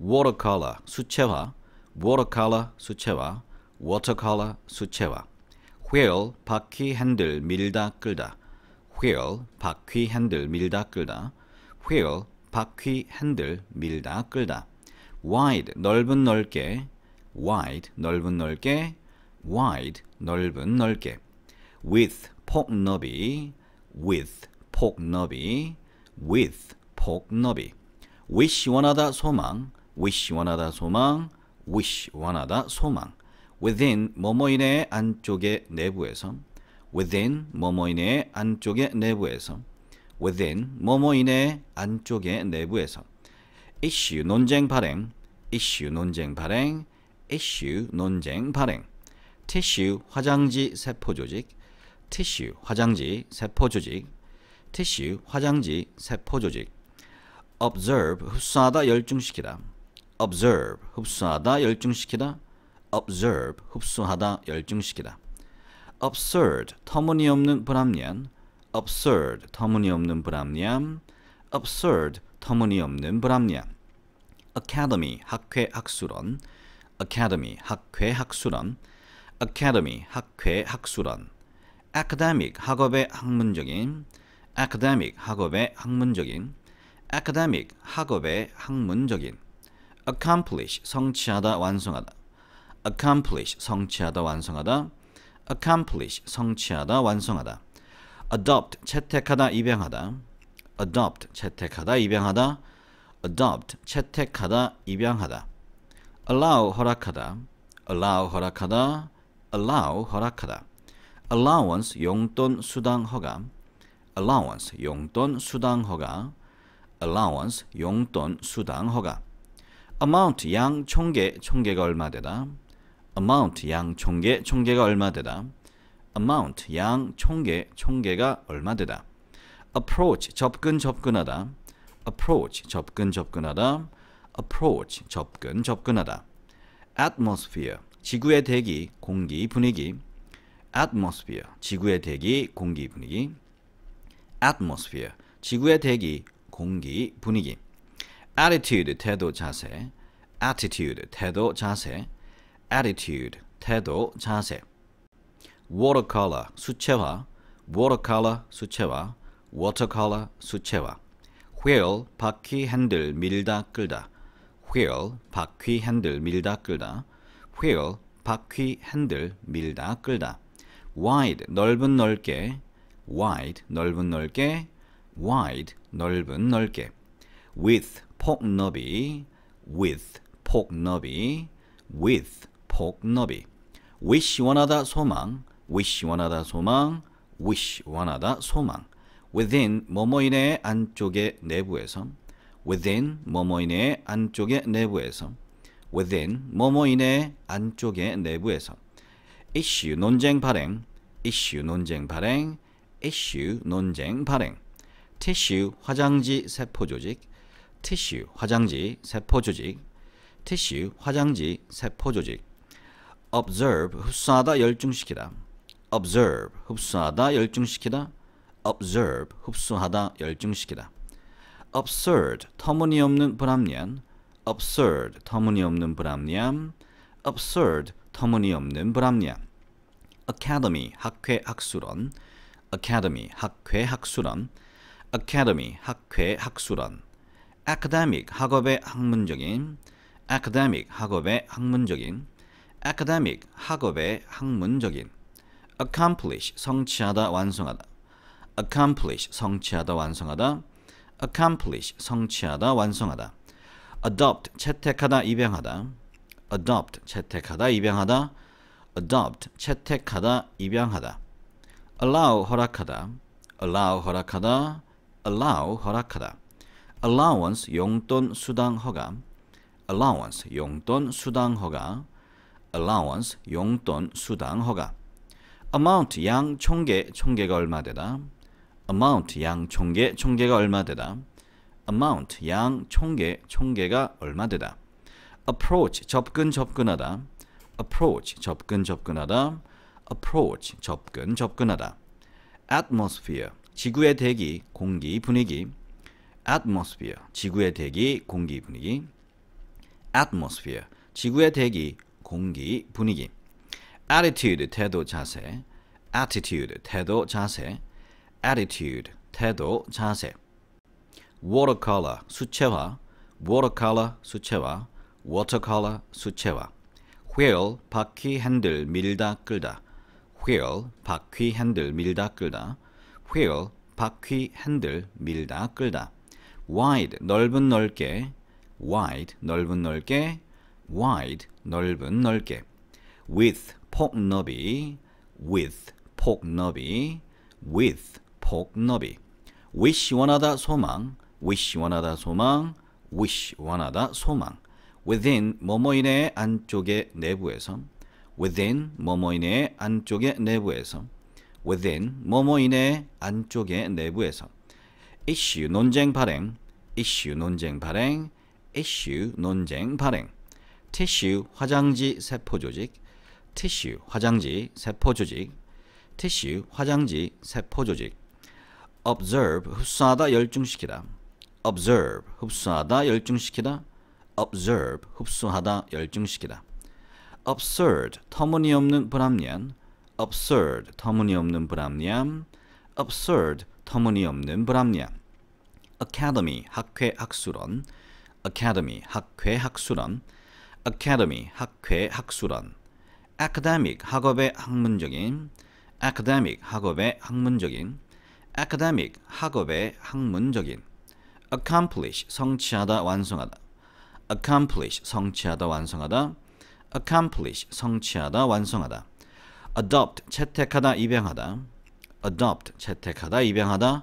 watercolor 수채화, watercolor 수채화, watercolor 수채화, wheel 바퀴 핸들 밀다 끌다, wheel 바퀴 핸들 밀다 끌다, wheel 바퀴 핸들 밀다 끌다, wide 넓은 넓게, wide 넓은 넓게, wide 넓은 넓게, with 폭 너비, with 폭 너비, with 폭 너비, wish 원하다 소망 wish 원하다 소망, wish 원하다 소망. within 뭐뭐인의 안쪽의 내부에서 within 뭐뭐인의 안쪽의 내부에서 within 뭐뭐인의 안쪽의 내부에서 issue 논쟁 발행 issue 논쟁 발행 issue 논쟁 발행 tissue 화장지 세포 조직 tissue 화장지 세포 조직 tissue 화장지 세포 조직 observe 흡수하다 열중시키다 observe 흡수하다 열중시키다 observe 흡수하다 열중시키다 absurd 터무니없는 불합리한 absurd 터무니없는 불합리함 absurd 터무니없는 불합리함 academy 학회 학술원 academy 학회 학술원 academy 학회 학술원 academic 학업의 학문적인 academic 학업의 학문적인 academic 학업의 학문적인 accomplish 성취하다 완성하다 accomplish 성취하다 완성하다 accomplish 성취하다 완성하다 adopt 채택하다 입양하다 adopt 채택하다 입양하다 adopt 채택하다 입양하다 allow 허락하다 allow 허락하다 allow 허락하다 allowance 용돈 수당 허가 allowance 용돈 수당 허가 allowance 용돈 수당 허가 amount 양 총계 총계가 얼마 되다 amount 양 총계 총계가 얼마 되다 amount 양 총계 총계가 얼마 되다 approach 접근 접근하다 approach 접근 접근하다 approach 접근 접근하다 atmosphere 지구의 대기 공기 분위기 atmosphere 지구의 대기 공기 분위기 atmosphere 지구의 대기 공기 분위기 attitude 태도 자세 attitude 태도 자세 attitude 태도 자세 watercolor 수채화 watercolor 수채화 watercolor 수채화 wheel 바퀴 핸들 밀다 끌다 wheel 바퀴 핸들 밀다 끌다 wheel 바퀴 핸들 밀다 끌다 wide 넓은 넓게 wide 넓은 넓게 wide 넓은 넓게 with 폭너비 with 폭너비 with 폭너비 wish 원하다 소망 wish 원하다 소망 wish 원하다 소망 within 뭐뭐인의 안쪽의 내부에서 within 뭐뭐인의 안쪽의 내부에서 within 뭐뭐인의 안쪽의 내부에서 issue 논쟁 발행 issue 논쟁 발행 issue 논쟁 발행 tissue 화장지 세포 조직 티슈, 화장지 세포 조직 티슈, 화장지 세포 조직 observe 흡수하다 열중시키다 observe 흡수하다 열중시키다 observe 흡수하다 열중시키다 absurd 터무니없는 불합리한 absurd 터무니없는 불합리함 absurd 터무니없는 불합리함 academy 학회 학술원 academy 학회 학술원 academy 학회 학술원 academic 학업의 학문적인 academic 학업의 학문적인 academic 학업의 학문적인 accomplish 성취하다 완성하다 accomplish 성취하다 완성하다 accomplish 성취하다 완성하다 adopt 채택하다 입양하다 adopt 채택하다 입양하다 adopt 채택하다 입양하다 allow 허락하다 allow 허락하다 allow 허락하다 allowance 용돈 수당 허가 allowance 용돈 수당 허가 allowance 용돈 수당 허가 amount 양 총계 총계가 얼마 되다 amount 양 총계 총계가 얼마 되다 amount 양 총계 총계가 얼마 되다 approach 접근 접근하다 approach 접근 접근하다 approach 접근 접근하다 atmosphere 지구의 대기 공기 분위기 atmosphere 지구의 대기 공기 분위기 atmosphere 지구의 대기 공기 분위기 attitude 태도 자세 attitude 태도 자세 attitude 태도 자세 watercolor 수채화 watercolor 수채화 watercolor 수채화 wheel 바퀴 핸들 밀다 끌다 wheel 바퀴 핸들 밀다 끌다 wheel 바퀴 핸들 밀다 끌다 wide 넓은 넓게 wide 넓은 넓게 wide 넓은 넓게 with 폭 너비 with 폭 너비 with 폭 너비 wish 원하다 소망 wish 원하다 소망 wish 원하다 소망 within 뭐뭐인의 안쪽의 내부에서 within 뭐뭐인의 안쪽의 내부에서 within 뭐뭐인의 안쪽의 내부에서 issue 논쟁 발행, issue 논쟁 발행, issue 논쟁 발행, tissue 화장지 세포 조직, tissue 화장지 세포 조직, tissue 화장지 세포 조직, observe 흡수하다 열중시키다, observe 흡수하다 열중시키다, observe 흡수하다 열중시키다, absurd 터무니없는 불합리한, absurd 터무니없는 불합리함, absurd 터무니없는 불합리함. academy 학회 학술원 academy 학회 학술원 academy 학회 학술원 academic 학업의 학문적인 academic 학업의 학문적인 academic 학업의 학문적인 accomplish 성취하다 완성하다 accomplish 성취하다 완성하다 accomplish 성취하다 완성하다 adopt 채택하다 입양하다 adopt 채택하다 입양하다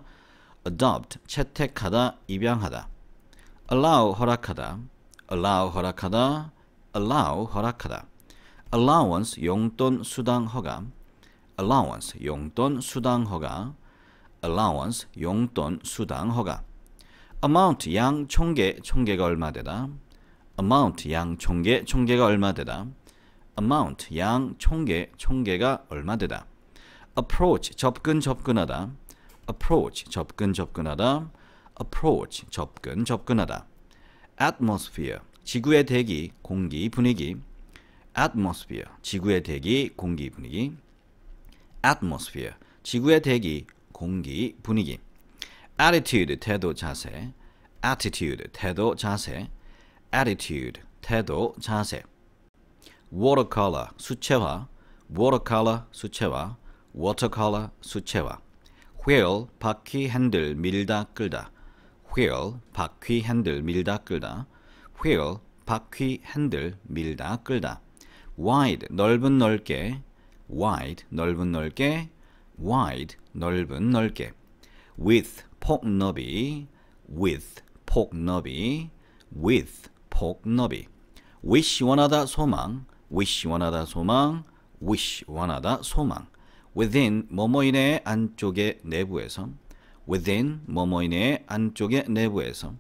adopt 채택하다 입양하다 allow 허락하다 allow 허락하다 allow 허락하다 allowance 용돈 수당 허가 allowance 용돈 수당 허가 allowance 용돈 수당 허가 amount 양 총계 총계가 얼마 되다 amount 양 총계 총계가 얼마 되다 amount 양 총계 총계가 얼마 되다 approach 접근 접근하다 approach 접근 접근하다 approach 접근 접근하다 atmosphere 지구의 대기 공기 분위기 atmosphere 지구의 대기 공기 분위기 atmosphere 지구의 대기 공기 분위기 attitude 태도 자세 attitude 태도 자세 attitude 태도 자세 watercolor 수채화 watercolor 수채화 워터컬러 수채화 wheel 바퀴 핸들 밀다 끌다 w 바퀴 핸들 밀다 끌다 w 바퀴 핸들 밀다 끌다 wide 넓은 넓게 wide 넓은 넓게 wide 넓은 넓게 with 폭 너비 with 폭 너비 with 폭 너비 wish 원하다 소망 wish 원하다 소망 wish 원하다 소망 within 뭐뭐인의 안쪽의 내부에서 within 뭐뭐인의 안쪽의 내부에서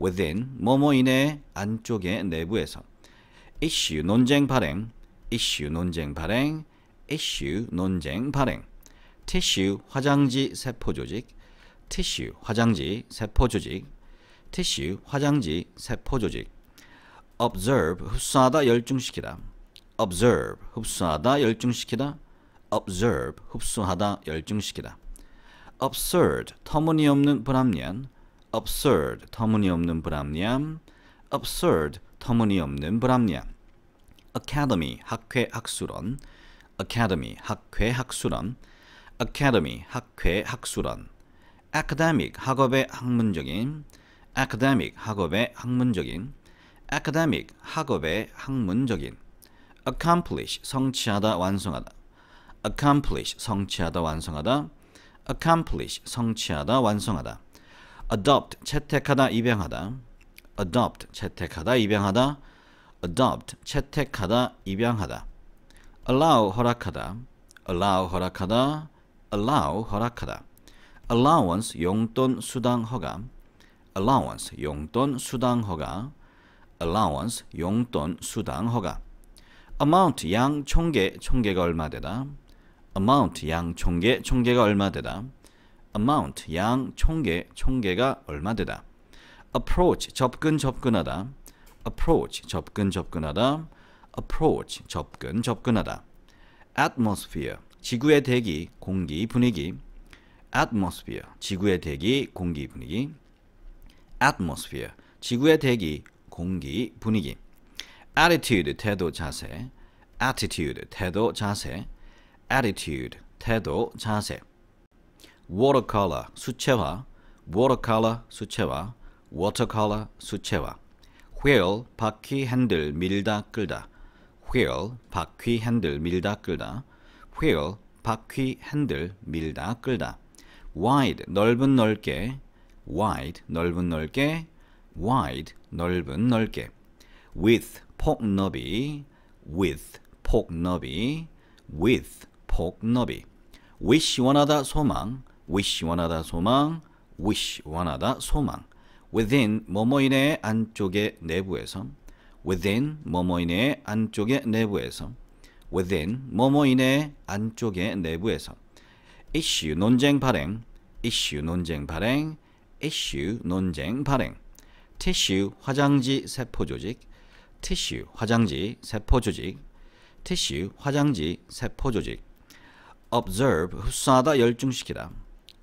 within 뭐뭐인의 안쪽의 내부에서 issue 논쟁 발행 issue 논쟁 발행 issue 논쟁 발행 tissue 화장지 세포 조직 tissue 화장지 세포 조직 tissue 화장지 세포 조직 observe 흡수하다 열중시키다 observe 흡수하다 열중시키다 observe 흡수하다 열중시키다 absurd 터무니없는 불합리한 absurd 터무니없는 불합리함 absurd 터무니없는 불합리함 academy 학회 학술원 academy 학회 학술원 academy 학회 학술원 academic 학업의 학문적인 academic 학업의 학문적인 academic 학업의 학문적인 accomplish 성취하다 완성하다 accomplish 성취하다 완성하다 accomplish 성취하다 완성하다 adopt 채택하다 입양하다 adopt 채택하다 입양하다 adopt 채택하다 입양하다 allow 허락하다 allow 허락하다 allow 허락하다 allowance 용돈 수당 허가 allowance 용돈 수당 허가 allowance 용돈 수당 허가 amount 양 총계 총계가 얼마 되다 amount 양 총계 총계가 얼마 되다 amount 양 총계 총계가 얼마 되다 approach 접근 접근하다 approach 접근 접근하다 approach 접근 접근하다 atmosphere 지구의 대기 공기 분위기 atmosphere 지구의 대기 공기 분위기 atmosphere 지구의 대기 공기 분위기 attitude 태도 자세 attitude 태도 자세 attitude 태도 자세 watercolor 수채화 watercolor 수채화 watercolor 수채화 wheel 바퀴 핸들 밀다 끌다 wheel 바퀴 핸들 밀다 끌다 wheel 바퀴 핸들 밀다 끌다 wide 넓은 넓게 wide 넓은 넓게 wide 넓은 넓게 with 폭 너비 with 폭 너비 with 폭너비 wish 원하다 소망 wish 원하다 소망 wish 원하다 소망 within 뭐뭐인의 안쪽의 내부에서 within 뭐뭐인의 안쪽의 내부에서 within 뭐뭐인의 안쪽의 내부에서 issue 논쟁 발행 issue 논쟁 발행 issue 논쟁 발행 tissue 화장지 세포 조직 tissue 화장지 세포 조직 tissue 화장지 세포 조직 observe 흡수하다 열중시키다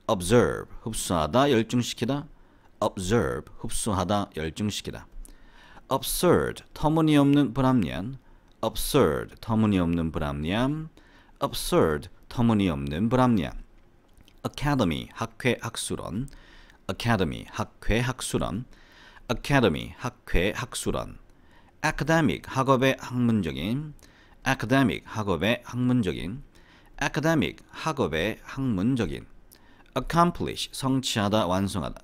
observe 흡수하다 열중시키다 observe 흡수하다 열중시키다 absurd 터무니없는 불합리한 absurd 터무니없는 불합리함 absurd 터무니없는 불합리함 academy 학회 학술원 academy 학회 학술원 academy 학회 학술원 academic 학업의 학문적인 academic 학업의 학문적인 academic 학업의 학문적인 accomplish 성취하다 완성하다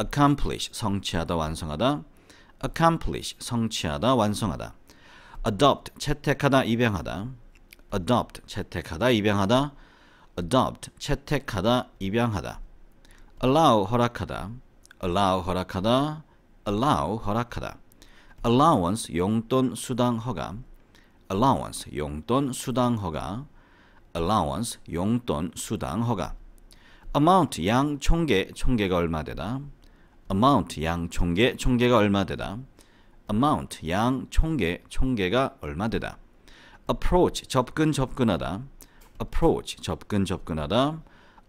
accomplish 성취하다 완성하다 accomplish 성취하다 완성하다 adopt 채택하다 입양하다 adopt 채택하다 입양하다 adopt 채택하다 입양하다 allow 허락하다 allow 허락하다 allow 허락하다 allowance 용돈 수당 허가 allowance 용돈 수당 허가 allowance 용돈 수당 허가 amount 양 총계 총계가 얼마 되다 amount 양 총계 총계가 얼마 되다 amount 양 총계 총계가 얼마 되다 approach 접근 접근하다 approach 접근 접근하다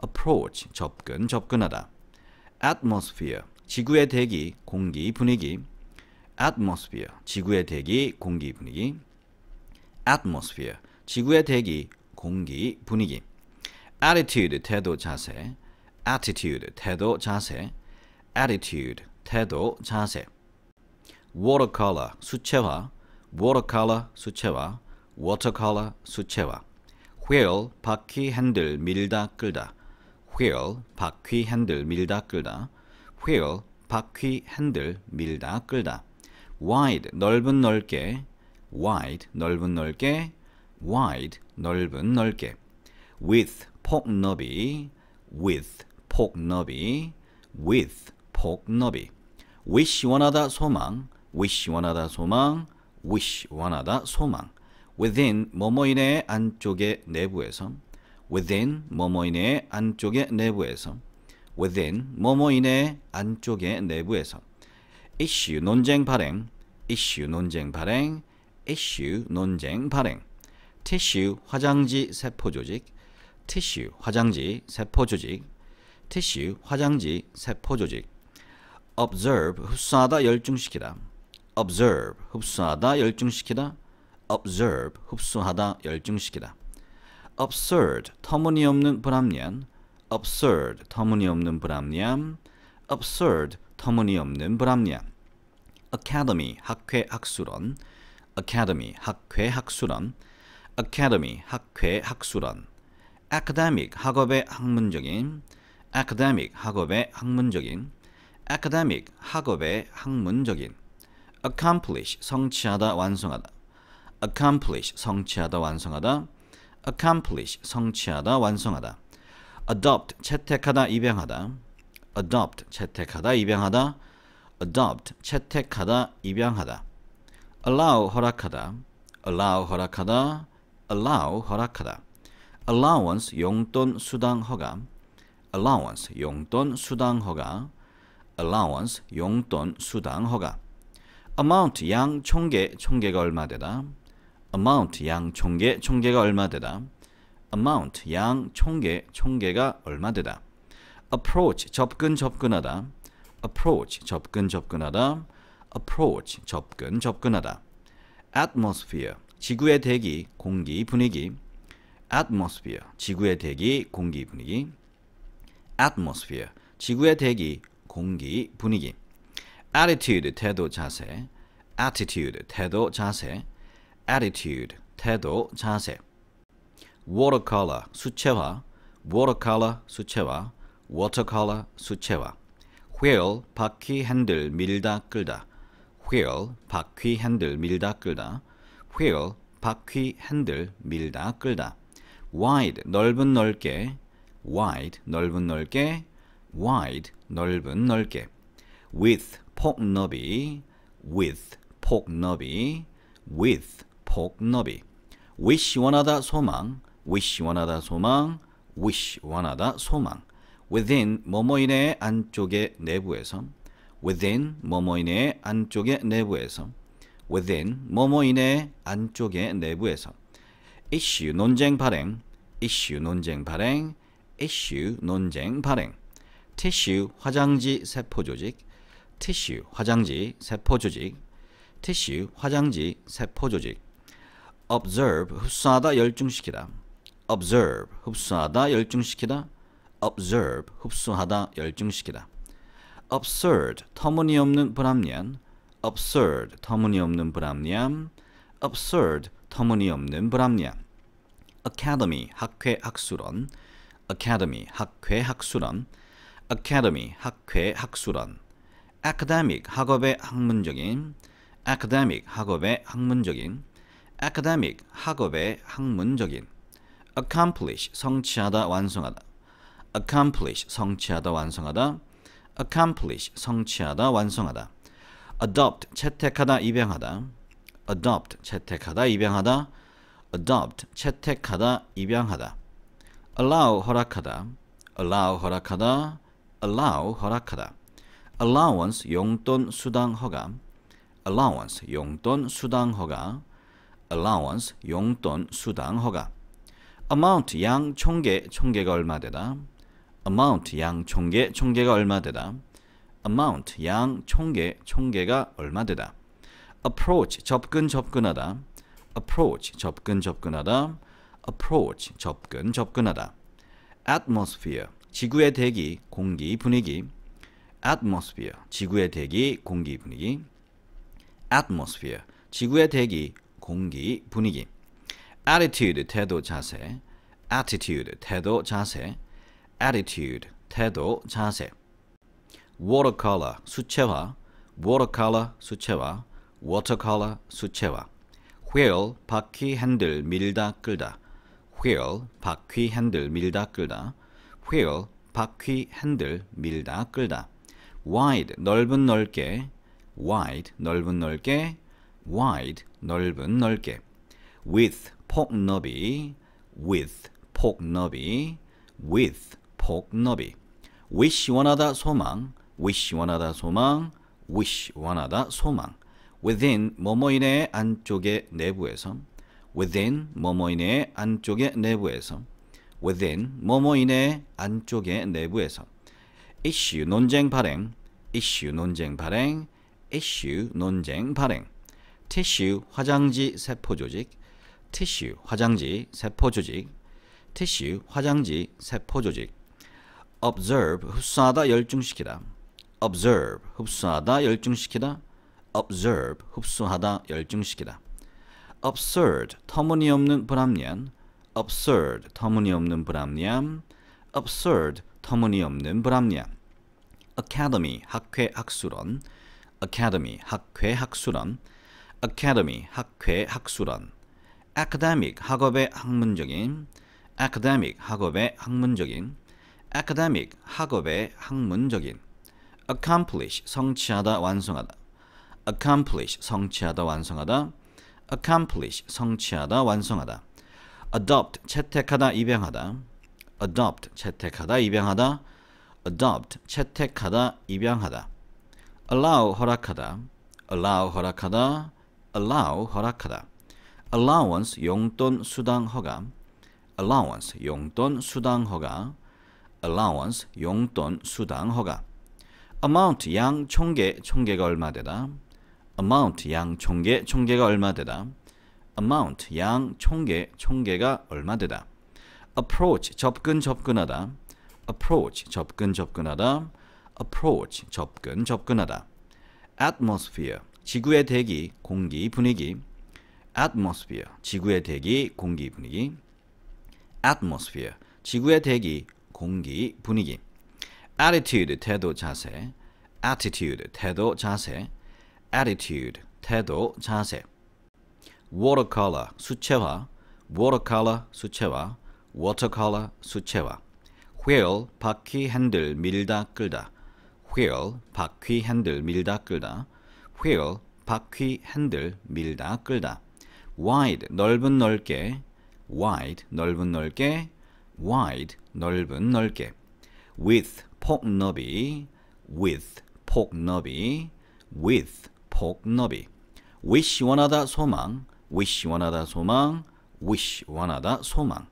approach 접근 접근하다 atmosphere 지구의 대기 공기 분위기 atmosphere 지구의 대기 공기 분위기 atmosphere 지구의 대기 공기, 분위기. attitude, 태도, 자세. attitude, 태도, 자세. attitude, 태도, 자세. watercolor, 수채화. watercolor, 수채화. watercolor, 수채화. wheel, 바퀴, 핸들, 밀다, 끌다. wheel, 바퀴, 핸들, 밀다, 끌다. wheel, 바퀴, 핸들, 밀다, 끌다. wide, 넓은 넓게. wide, 넓은 넓게. wide 넓은 넓게 with 폭넓이 with 폭넓이 with 폭넓이 wish 원하다 소망 wish 원하다 소망 wish 원하다 소망 within 뭐뭐인의 안쪽의 내부에서 within 뭐뭐인의 안쪽의 내부에서 within 뭐뭐인의 안쪽의 내부에서 issue 논쟁 발행 issue 논쟁 발행 issue 논쟁 발행 tissue 화장지 세포 조직 tissue 화장지 세포 조직 tissue 화장지 세포 조직 observe 흡수하다 열중시키다 observe 흡수하다 열중시키다 observe 흡수하다 열중시키다 absurd 터무니없는 불합리한 absurd 터무니없는 불합리함 absurd 터무니없는 불합리함 academy 학회 학술원 academy 학회 학술원 academy 학회 학술원 academic 학업의 학문적인 academic 학업의 학문적인 academic 학업의 학문적인 accomplish 성취하다 완성하다 accomplish 성취하다 완성하다 accomplish 성취하다 완성하다 adopt 채택하다 입양하다 adopt 채택하다 입양하다 adopt 채택하다 입양하다 allow 허락하다 allow 허락하다 allow 허락하다. allowance 용돈 수당 허가. allowance 용돈 수당 허가. allowance 용돈 수당 허가. amount 양 총계 총계가 얼마 되다. amount 양 총계 총계가 얼마 되다. amount 양 총계 총계가 얼마 되다. approach 접근 접근하다. approach 접근 접근하다. approach 접근 접근하다. atmosphere 지구의 대기, 공기, 분위기 atmosphere, 지구의 대기, 공기, 분위기 atmosphere, 지구의 대기, 공기, 분위기 attitude, 태도, 자세 attitude, 태도, 자세 attitude, 태도, 자세 watercolor, 수채화 watercolor, 수채화 watercolor, 수채화 wheel, 바퀴, 핸들, 밀다, 끌다 wheel, 바퀴, 핸들, 밀다, 끌다 quill, 바퀴, 핸들, 밀다, 끌다. wide, 넓은 넓게, wide, 넓은 넓게, wide, 넓은 넓게. with, 폭 너비, with, 폭 너비, with, 폭 너비. wish, 원하다, 소망, wish, 원하다, 소망, wish, 원하다, 소망. within, 뭐뭐인의 안쪽의 내부에서, within, 뭐뭐인의 안쪽의 내부에서. within 뭐뭐인의 안쪽에 내부에서 issue 논쟁 발행 issue 논쟁 발행 issue 논쟁 발행 tissue 화장지 세포 조직 tissue 화장지 세포 조직 tissue 화장지 세포 조직 observe 흡수하다 열중시키다 observe 흡수하다 열중시키다 observe 흡수하다 열중시키다 absurd 터무니없는 불합리한 absurd 터무니없는 불합리함 absurd 터무니없는 불합리함 academy 학회 학술원 academy 학회 학술원 academy 학회 학술원 academic 학업의 학문적인 academic 학업의 학문적인 academic 학업의 학문적인 accomplish 성취하다 완성하다 accomplish 성취하다 완성하다 accomplish 성취하다 완성하다 adopt 채택하다 입양하다 adopt 채택하다 입양하다 adopt 채택하다 입양하다 allow 허락하다 allow 허락하다 allow 허락하다 allowance 용돈 수당 허가 allowance 용돈 수당 허가 allowance 용돈 수당 허가 amount 양 총계 총계가 얼마 되다 amount 양 총계 총계가 얼마 되다 amount 양 총계 총계가 얼마 되다 approach 접근 접근하다 approach 접근 접근하다 approach 접근 접근하다 atmosphere 지구의 대기 공기 분위기 atmosphere 지구의 대기 공기 분위기 atmosphere 지구의 대기 공기 분위기 attitude 태도 자세 attitude 태도 자세 attitude 태도 자세 watercolor 수채화, watercolor 수채화, watercolor 수채화, wheel 바퀴 핸들 밀다 끌다, wheel 바퀴 핸들 밀다 끌다, wheel 바퀴 핸들 밀다 끌다, wide 넓은 넓게, wide 넓은 넓게, wide 넓은 넓게, with 폭 너비, with 폭 너비, with 폭 너비, wish 원하다 소망 wish 원하다 소망, wish 원하다 소망. within 뭐뭐인의 안쪽의 내부에서 within 뭐뭐인의 안쪽의 내부에서 within 뭐뭐인의 안쪽의 내부에서 issue 논쟁 발행 issue 논쟁 발행 issue 논쟁 발행 tissue 화장지 세포 조직 tissue 화장지 세포 조직 tissue 화장지 세포 조직 observe 흡수하다 열중시키다 observe 흡수하다 열중시키다 observe 흡수하다 열중시키다 absurd 터무니없는 불합리한 absurd 터무니없는 불합리함 absurd 터무니없는 불합리함 academy 학회 학술원 academy 학회 학술원 academy 학회 학술원 academic 학업의 학문적인 academic 학업의 학문적인 academic 학업의 학문적인 accomplish 성취하다 완성하다 accomplish 성취하다 완성하다 accomplish 성취하다 완성하다 adopt 채택하다 입양하다 adopt 채택하다 입양하다 adopt 채택하다 입양하다 allow 허락하다 allow 허락하다 allow 허락하다 allowance 용돈 수당 허가 allowance 용돈 수당 허가 allowance 용돈 수당 허가 amount 양 총계 총계가 얼마 되다 amount 양 총계 총계가 얼마 되다 amount 양 총계 총계가 얼마 되다 approach 접근 접근하다 approach 접근 접근하다 approach 접근 접근하다 atmosphere 지구의 대기 공기 분위기 atmosphere 지구의 대기 공기 분위기 atmosphere 지구의 대기 공기 분위기 attitude 태도 자세 attitude 태도 자세 attitude 태도 자세 watercolor 수채화 watercolor 수채화 watercolor 수채화 wheel 바퀴 핸들 밀다 끌다 wheel 바퀴 핸들 밀다 끌다 wheel 바퀴 핸들 밀다 끌다 wide 넓은 넓게 wide 넓은 넓게 wide 넓은 넓게 with 폭너비 with 폭너비 with 폭너비 wish 원하다 소망 wish 원하다 소망 wish 원하다 소망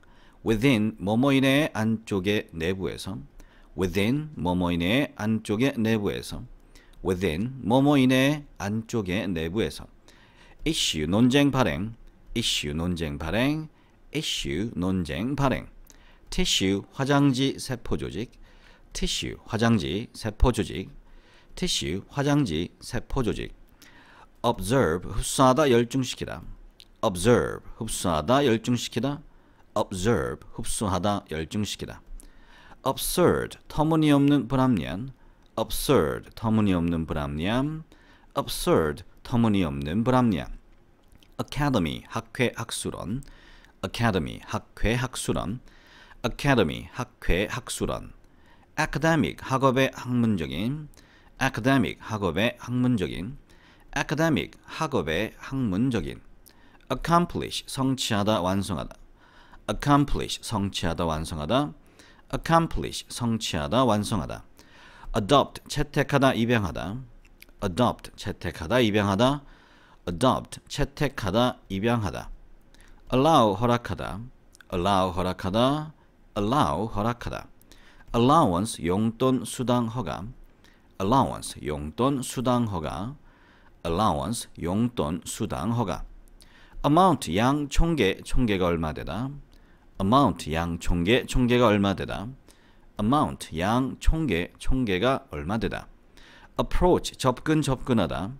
within 뭐뭐인의 안쪽에 내부에서 within 뭐뭐인의 안쪽에 내부에서 within 뭐뭐인의 안쪽에 내부에서 issue 논쟁 발행 issue 논쟁 발행 issue 논쟁 발행 tissue 화장지 세포 조직 티슈, 화장지, 세포 조직, 티슈, 화장지, 세포 조직. observe 흡수하다, 열중시키다. observe 흡수하다, 열중시키다. observe 흡수하다, 열중시키다. absurd 터무니없는 불합리한 absurd 터무니없는 불합리함 absurd 터무니없는 불합리함 academy 학회 학술원 academy 학회 학술원 academy 학회 학술원 academic 학업의 학문적인 academic 학업의 학문적인 academic 학업의 학문적인 accomplish 성취하다 완성하다 accomplish 성취하다 완성하다 accomplish 성취하다 완성하다 adopt 채택하다 입양하다 adopt 채택하다 입양하다 adopt 채택하다 입양하다 allow 허락하다 allow 허락하다 allow 허락하다 allowance 용돈 수당 허가 allowance 용돈 수당 허가 allowance 용돈 수당 허가 amount 양 총계 총계가 얼마 되다 amount 양 총계 총계가 얼마 되다 amount 양 총계 총계가 얼마 되다 approach 접근 접근하다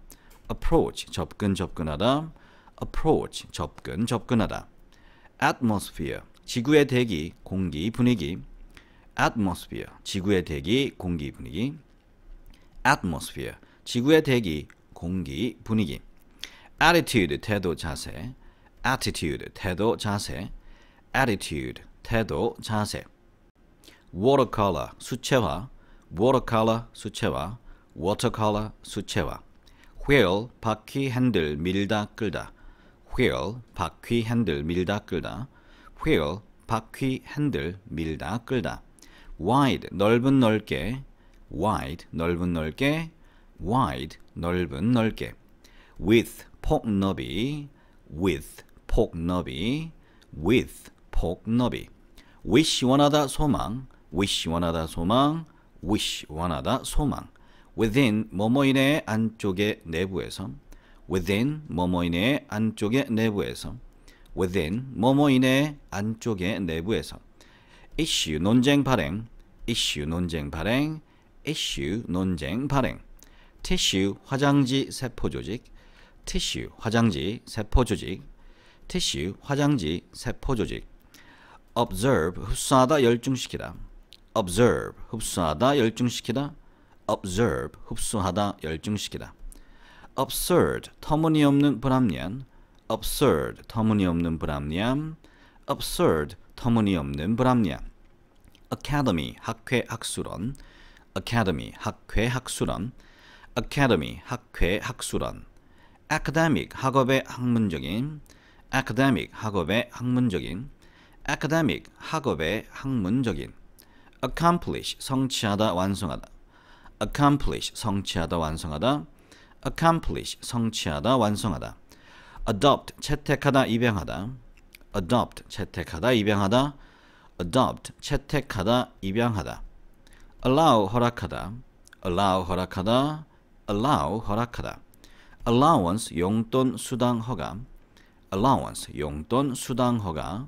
approach 접근 접근하다 approach 접근 접근하다 atmosphere 지구의 대기 공기 분위기 atmosphere 지구의 대기 공기 분위기 atmosphere 지구의 대기 공기 분위기 attitude 태도 자세 attitude 태도 자세 attitude 태도 자세 watercolor 수채화 watercolor 수채화 watercolor 수채화 wheel 바퀴 핸들 밀다 끌다 wheel 바퀴 핸들 밀다 끌다 wheel 바퀴 핸들 밀다 끌다 wide 넓은 넓게 wide 넓은 넓게 wide 넓은 넓게 with 폭 너비 with 폭 너비 with 폭 너비 wish 원하다 소망 wish 원하다 소망 wish 원하다 소망 within 뭐뭐인의 안쪽의 내부에서 within 뭐뭐인의 안쪽의 내부에서 within 뭐뭐인의 안쪽의 내부에서 이슈 논쟁 발행, i s 논쟁 발행, i s 논쟁 발행, t i 화장지 세포 조직, t i 화장지 세포 조직, t i 화장지 세포 조직, observe 흡수하다 열중시키다, observe 흡수하다 열중시키다, observe 흡수하다 열중시키다, absurd 터무니없는 불합리한, absurd 터무니없는 불합리함, absurd 터무니없는 불합리함. academy 학회 학술원 academy 학회 학술원 academy 학회 학술원 academic 학업의 학문적인 academic 학업의 학문적인 academic 학업의 학문적인 accomplish 성취하다 완성하다 accomplish 성취하다 완성하다 accomplish 성취하다 완성하다 adopt 채택하다 입양하다 adopt 채택하다 입양하다 adopt 채택하다, 입양하다. allow 허락하다. allow 허락하다. allow 허락하다. allowance 용돈 수당 허가. allowance 용돈 수당 허가.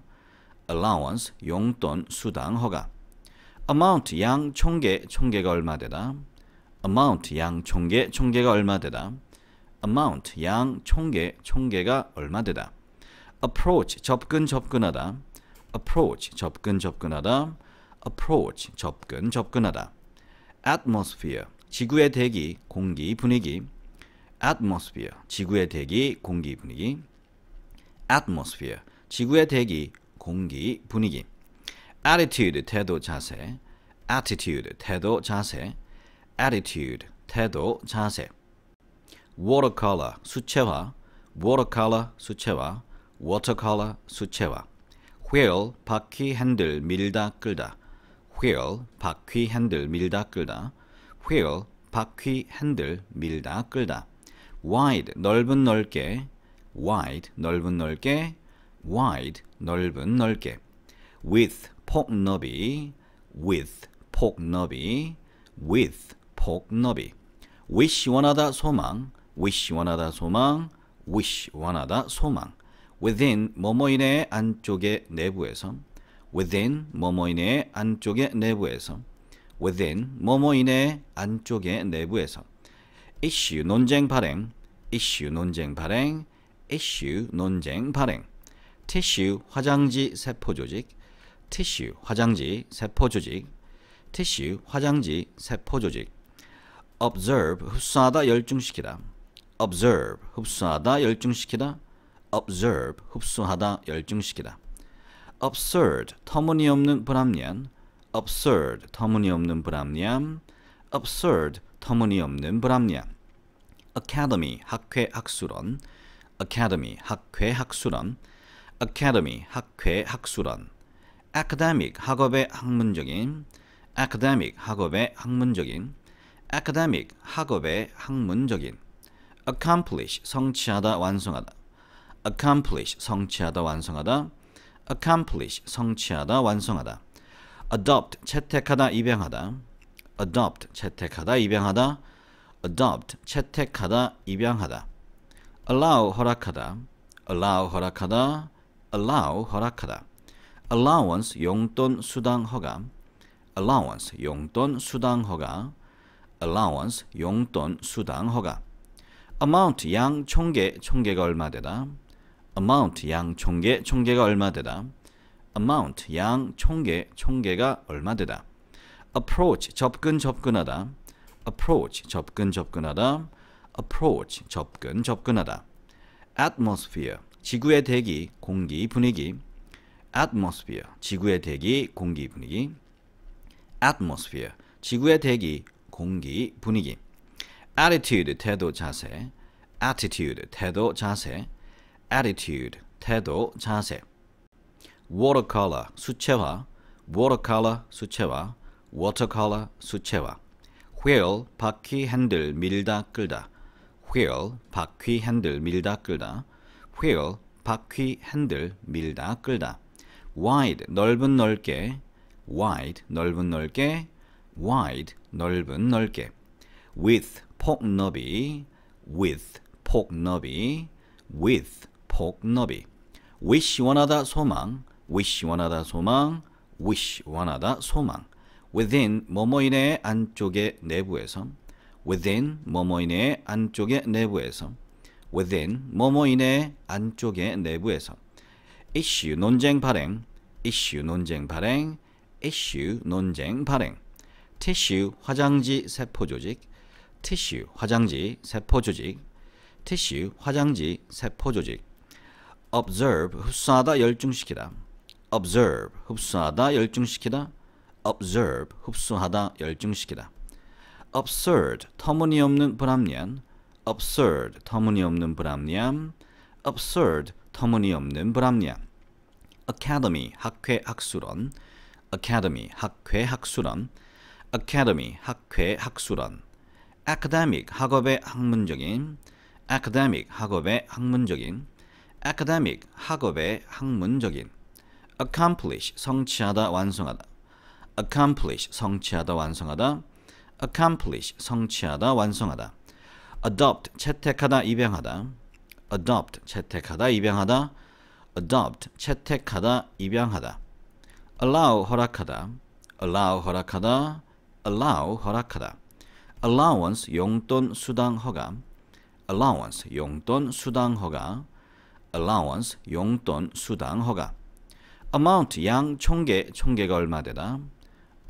allowance 용돈 수당 허가. amount 양 총계 총계가 얼마 되다. amount 양 총계 총계가 얼마 되다. amount 양 총계 총계가 얼마 되다. approach 접근 접근하다. approach 접근 접근하다 approach 접근 접근하다 atmosphere 지구의 대기 공기 분위기 atmosphere 지구의 대기 공기 분위기 atmosphere 지구의 대기 공기 분위기 attitude 태도 자세 attitude 태도 자세 attitude 태도 자세 watercolor 수채화 watercolor 수채화 watercolor 수채화 w h 바퀴 핸들 밀다 끌다 w 바퀴 핸들 밀다 끌다 w 바퀴 핸들 밀다 끌다 wide 넓은 넓게 wide 넓은 넓게 wide 넓은 넓게 with 폭 너비 with 폭 너비 with 폭 너비 wish 원하다 소망 wish 원하다 소망 wish 원하다 소망 within 뭐뭐인의 안쪽의 내부에서 within 뭐뭐인의 안쪽의 내부에서 within 뭐뭐인의 안쪽의 내부에서 issue 논쟁 발행 issue 논쟁 발행 issue 논쟁 발행 tissue 화장지 세포 조직 tissue 화장지 세포 조직 tissue 화장지 세포 조직 observe 흡수하다 열중시키다 observe 흡수하다 열중시키다 observe 흡수하다 열중시키다 absurd 터무니없는 불합리한 absurd 터무니없는 불합리함 absurd 터무니없는 불합리함 academy 학회 학술원 academy 학회 학술원 academy 학회 학술원 academic 학업의 학문적인 academic 학업의 학문적인 academic 학업의 학문적인 accomplish 성취하다 완성하다 accomplish 성취하다 완성하다 accomplish 성취하다 완성하다 adopt 채택하다 입양하다 adopt 채택하다 입양하다 adopt 채택하다 입양하다 allow 허락하다 allow 허락하다 allow 허락하다 allowance 용돈 수당 허가 allowance 용돈 수당 허가 allowance 용돈 수당 허가 amount 양 총계 총계가 얼마 되다 amount 양 총계 총계가 얼마 되다 amount 양 총계 총계가 얼마 되다 approach 접근 접근하다 approach 접근 접근하다 approach 접근 접근하다 atmosphere 지구의 대기 공기 분위기 atmosphere 지구의 대기 공기 분위기 atmosphere 지구의 대기 공기 분위기 attitude 태도 자세 attitude 태도 자세 attitude, 태도, 자세 watercolor, 수채화 watercolor, 수채화 watercolor, 수채화 wheel, 바퀴, 핸들, 밀다, 끌다 wheel, 바퀴, 핸들, 밀다, 끌다 wheel, 바퀴, 핸들, 밀다, 끌다 wide, 넓은, 넓게 wide, 넓은, 넓게 wide, 넓은, 넓게 with, 폭, 너비 with, 폭, 너비 with, 폭 너비. wish 원하다 소망 wish 원하다 소망 wish 원하다 소망 within 뭐뭐인의 안쪽의 내부에서 within 뭐뭐인의 안쪽의 내부에서 within 뭐뭐인의 안쪽의 내부에서 issue 논쟁 발행 issue 논쟁 발행 issue 논쟁 발행 tissue 화장지 세포 조직 tissue 화장지 세포 조직 tissue 화장지 세포 조직 observe 흡수하다 열중시키다 observe 흡수하다 열중시키다 observe 흡수하다 열중시키다 absurd 터무니없는 불합리한 absurd 터무니없는 불합리함 absurd 터무니없는 불합리함 academy 학회 학술원 academy 학회 학술원 academy 학회 학술원 academic 학업의 학문적인 academic 학업의 학문적인 academic 학업의 학문적인 accomplish 성취하다 완성하다 accomplish 성취하다 완성하다 accomplish 성취하다 완성하다 adopt 채택하다 입양하다 adopt 채택하다 입양하다 adopt 채택하다 입양하다 allow 허락하다 allow 허락하다 allow 허락하다 allowance 용돈 수당 허가 allowance 용돈 수당 허가 allowance 용돈 수당 허가 amount 양 총계 총계가 얼마 되다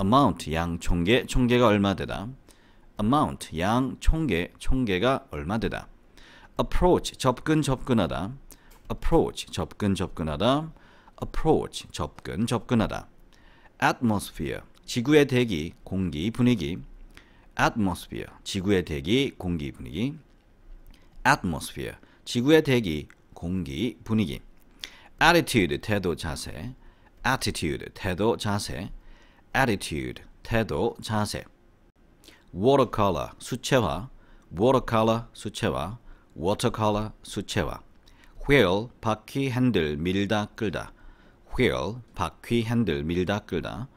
amount 양 총계 총계가 얼마 되다 amount 양 총계 총계가 얼마 되다 approach 접근 접근하다 approach 접근 접근하다 approach 접근 접근하다 atmosphere 지구의 대기 공기 분위기 atmosphere 지구의 대기 공기 분위기 atmosphere 지구의 대기 공기, 분위기 attitude, 태도, 자세 attitude, 태도, 자세 attitude, 태도, 자세 watercolor, 수채화 watercolor, 수채화 watercolor, 수채화 wheel, 바퀴, 핸들, 밀다, 끌다 wheel, 바퀴, 핸들, 밀다, 끌다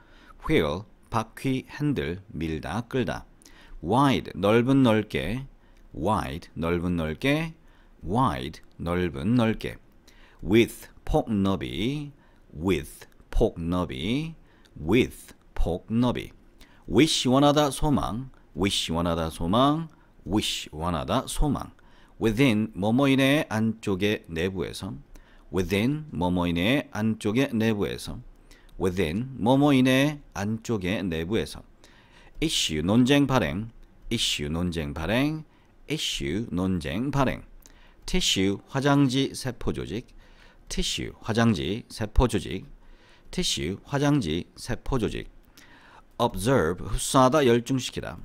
wheel, 바퀴, 핸들, 밀다, 끌다 wide, 넓은 넓게 wide, 넓은 넓게 wide 넓은 넓게 with 폭너비 with 폭너비 with 폭너비 wish 원하다 소망 wish 원하다 소망 wish 원하다 소망 within 뭐뭐인의 안쪽의 내부에서 within 뭐뭐인의 안쪽의 내부에서 within 뭐뭐인의 안쪽의 내부에서 issue 논쟁 발행 issue 논쟁 발행 issue 논쟁 발행 tissue 화장지 세포 조직 tissue 화장지 세포 조직 tissue 화장지 세포 조직 observe 흡수하다 열중시키다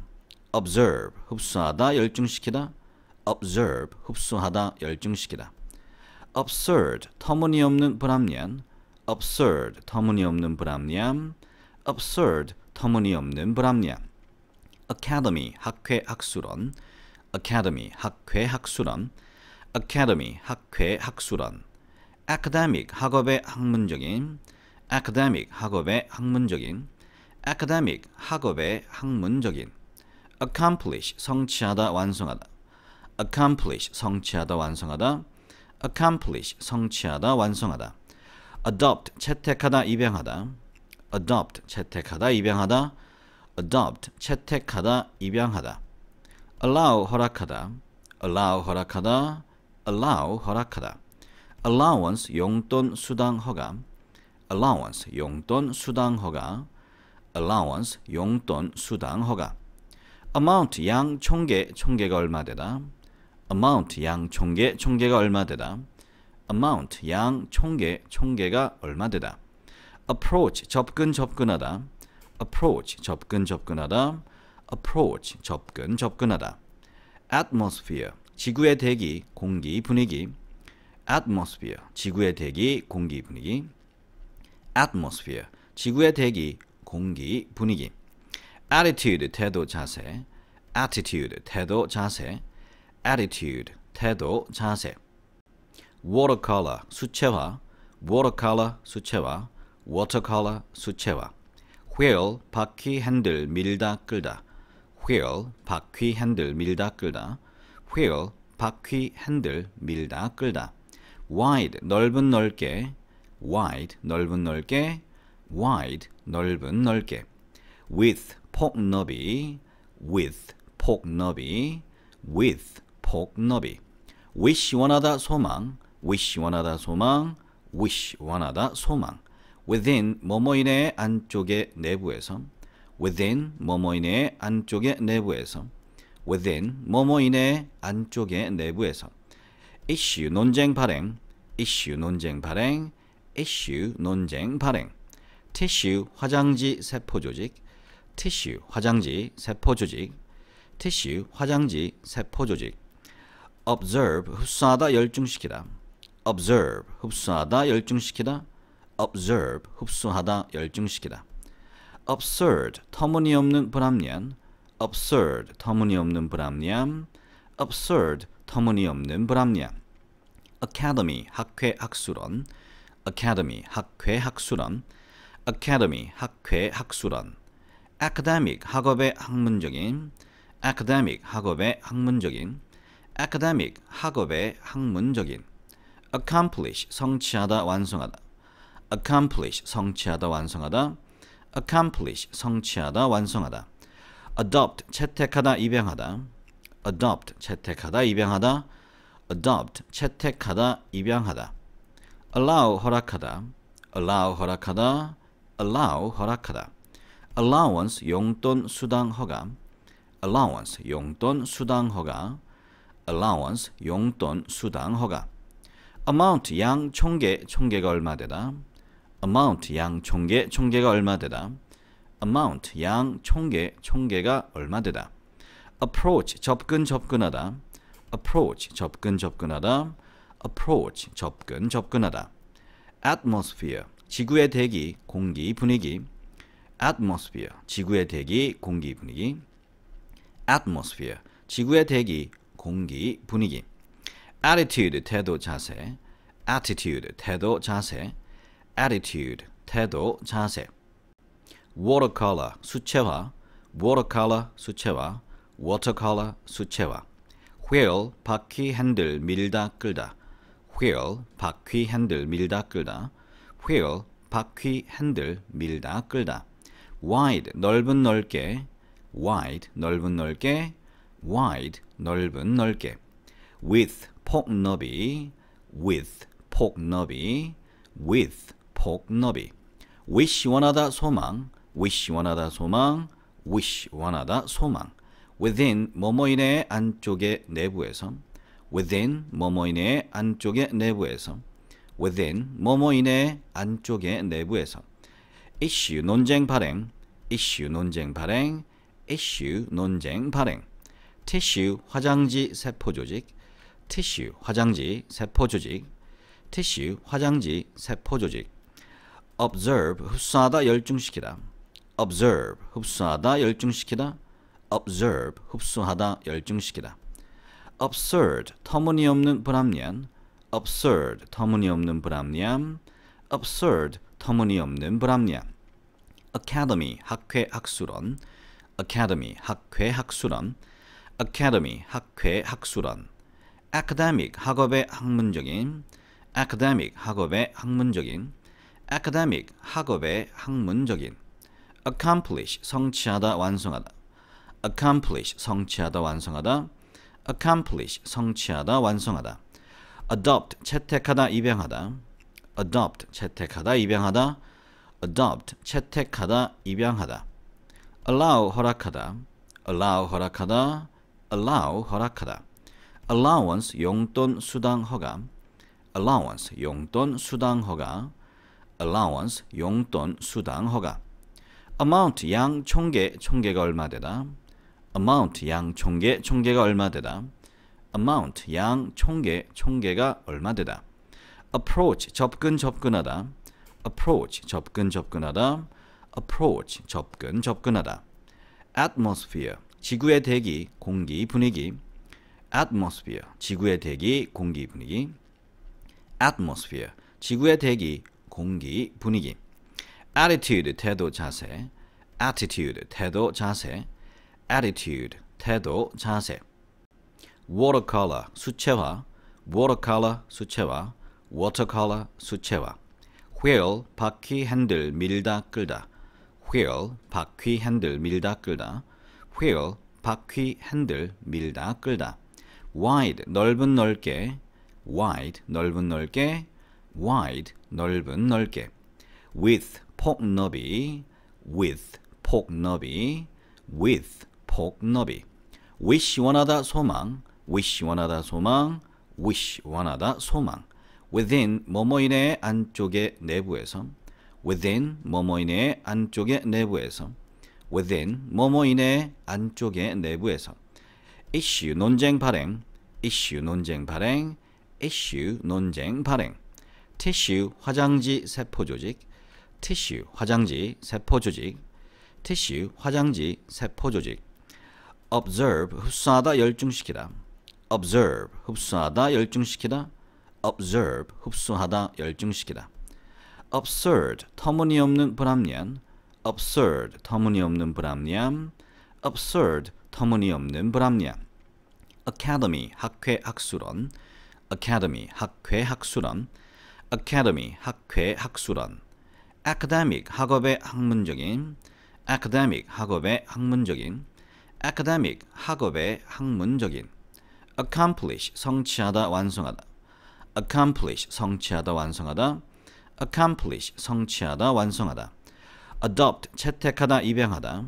observe 흡수하다 열중시키다 observe 흡수하다 열중시키다 absurd 터무니없는 불합리한 absurd 터무니없는 불합리함 absurd 터무니없는 불합리함 academy 학회 학술원 academy 학회 학술원 academy 학회 학술원 academic 학업의 학문적인 academic 학업의 학문적인 academic 학업의 학문적인 accomplish 성취하다 완성하다 accomplish 성취하다 완성하다 accomplish 성취하다 완성하다 adopt 채택하다 입양하다 adopt 채택하다 입양하다 adopt 채택하다 입양하다 allow 허락하다 allow 허락하다 allow 허락하다. allowance 용돈 수당 허가 allowance 용돈 수당 허가 allowance 용돈 수당 허가 amount 양 총계 총계가 얼마 되다 amount 양 총계 총계가 얼마 되다 amount 양 총계 총계가 얼마 되다 approach 접근 접근하다 approach 접근 접근하다 approach 접근 접근하다 atmosphere 지구의 대기, 공기, 분위기 atmosphere, 지구의 대기, 공기, 분위기 atmosphere, 지구의 대기, 공기, 분위기 attitude, 태도, 자세 attitude, 태도, 자세 attitude, 태도, 자세 watercolor, 수채화 watercolor, 수채화 watercolor, 수채화 wheel, 바퀴, 핸들, 밀다, 끌다 wheel, 바퀴, 핸들, 밀다, 끌다 wheel, 바퀴, 핸들, 밀다, 끌다. wide, 넓은 넓게, wide, 넓은 넓게, wide, 넓은 넓게. with, 폭넓이, with, 폭넓이, with, 폭넓이. wish, 원하다, 소망, wish, 원하다, 소망, wish, 원하다, 소망. within, 뭐뭐인의 안쪽의 내부에서, within, 뭐뭐인의 안쪽의 내부에서. within 뭐뭐인의 안쪽에 내부에서 issue 논쟁 발행 issue 논쟁 발행 issue 논쟁 발행 tissue 화장지 세포 조직 tissue 화장지 세포 조직 tissue 화장지 세포 조직 observe 흡수하다 열중시키다 observe 흡수하다 열중시키다 observe 흡수하다 열중시키다 absurd 터무니없는 불합리한 absurd 터무니없는 불합리함 absurd 터무니없는 불합리함 academy 학회 학술원 academy 학회 학술원 academy 학회 학술원 academic 학업의 학문적인 academic 학업의 학문적인 academic 학업의 학문적인 accomplish 성취하다 완성하다 accomplish 성취하다 완성하다 accomplish 성취하다 완성하다 adopt 채택하다 입양하다 adopt 채택하다 입양하다 adopt 채택하다 입양하다 allow 허락하다 allow 허락하다 allow 허락하다 allowance 용돈 수당 허가 allowance 용돈 수당 허가 allowance 용돈 수당 허가 amount 양 총계 총계가 얼마 되다 amount 양 총계 총계가 얼마 되다 amount 양 총계 총계가 얼마 되다 approach 접근 접근하다 approach 접근 접근하다 approach 접근 접근하다 atmosphere 지구의 대기 공기 분위기 atmosphere 지구의 대기 공기 분위기 atmosphere 지구의 대기 공기 분위기 attitude 태도 자세 attitude 태도 자세 attitude 태도 자세 watercolor 수채화, watercolor 수채화, watercolor 수채화, wheel 바퀴 핸들 밀다 끌다, wheel 바퀴 핸들 밀다 끌다, wheel 바퀴 핸들 밀다 끌다, wide 넓은 넓게, wide 넓은 넓게, wide 넓은 넓게, with 폭 너비, with 폭 너비, with 폭 너비, wish 원하다 소망 wish 원하다 소망, wish 원하다 소망. within 뭐뭐인의 안쪽의 내부에서 within 뭐뭐인의 안쪽의 내부에서 within 뭐뭐인의 안쪽의 내부에서 issue 논쟁 발행 issue 논쟁 발행 issue 논쟁 발행 tissue 화장지 세포 조직 tissue 화장지 세포 조직 tissue 화장지 세포 조직 observe 흡수하다 열중시키다 observe 흡수하다 열중시키다 observe 흡수하다 열중시키다 absurd 터무니없는 불합리한 absurd 터무니없는 불합리함 absurd 터무니없는 불합리함 academy 학회 학술원 academy 학회 학술원 academy 학회 학술원 academic 학업의 학문적인 academic 학업의 학문적인 academic 학업의 학문적인 accomplish 성취하다 완성하다 accomplish 성취하다 완성하다 accomplish 성취하다 완성하다 adopt 채택하다 입양하다 adopt 채택하다 입양하다 adopt 채택하다 입양하다 allow 허락하다 allow 허락하다 allow 허락하다 allowance 용돈 수당 허가 allowance 용돈 수당 허가 allowance 용돈 수당 허가 amount 양 총계 총계가 얼마 되다 amount 양 총계 총계가 얼마 되다 amount 양 총계 총계가 얼마 되다 approach 접근 접근하다 approach 접근 접근하다 approach 접근 접근하다 atmosphere 지구의 대기 공기 분위기 atmosphere 지구의 대기 공기 분위기 atmosphere 지구의 대기 공기 분위기 attitude 태도 자세 attitude 태도 자세 attitude 태도 자세 watercolor 수채화 watercolor 수채화 watercolor 수채화 wheel 바퀴 핸들 밀다 끌다 wheel 바퀴 핸들 밀다 끌다 wheel 바퀴 핸들 밀다 끌다 wide 넓은 넓게 wide 넓은 넓게 wide 넓은 넓게 with 폭너비 with 폭너비 with 폭너비 wish 원하다 소망 wish 원하다 소망 wish 원하다 소망 within 뭐뭐인의 안쪽의 내부에서 within 뭐뭐인의 안쪽의 내부에서 within 뭐뭐인의 안쪽의 내부에서 issue 논쟁 발행 issue 논쟁 발행 issue 논쟁 발행 tissue 화장지 세포 조직 티슈, 화장지 세포 조직 티슈, 화장지 세포 조직 observe 흡수하다 열중시키다 observe 흡수하다 열중시키다 observe 흡수하다 열중시키다 absurd 터무니없는 불합리한 absurd 터무니없는 불합리함 absurd 터무니없는 불합리함 academy 학회 학술원 academy 학회 학술원 academy 학회 학술원 academic 학업의 학문적인 academic 학업의 학문적인 academic 학업의 학문적인 accomplish 성취하다 완성하다 accomplish 성취하다 완성하다 accomplish 성취하다 완성하다 adopt 채택하다 입양하다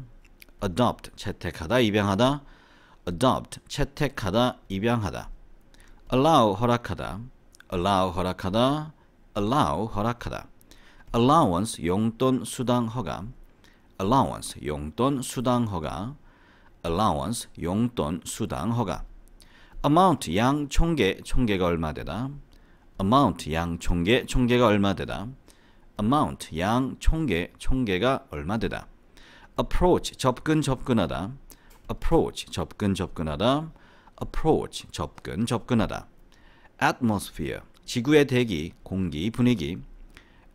adopt 채택하다 입양하다 adopt 채택하다 입양하다 allow 허락하다 allow 허락하다 allow 허락하다 allowance 용돈 수당 허가 allowance 용돈 수당 허가 allowance 용돈 수당 허가 amount 양 총계 총계가 얼마 되다 amount 양 총계 총계가 얼마 되다 amount 양 총계 총계가 얼마 되다 approach 접근 접근하다 approach 접근 접근하다 approach 접근 접근하다 atmosphere 지구의 대기 공기 분위기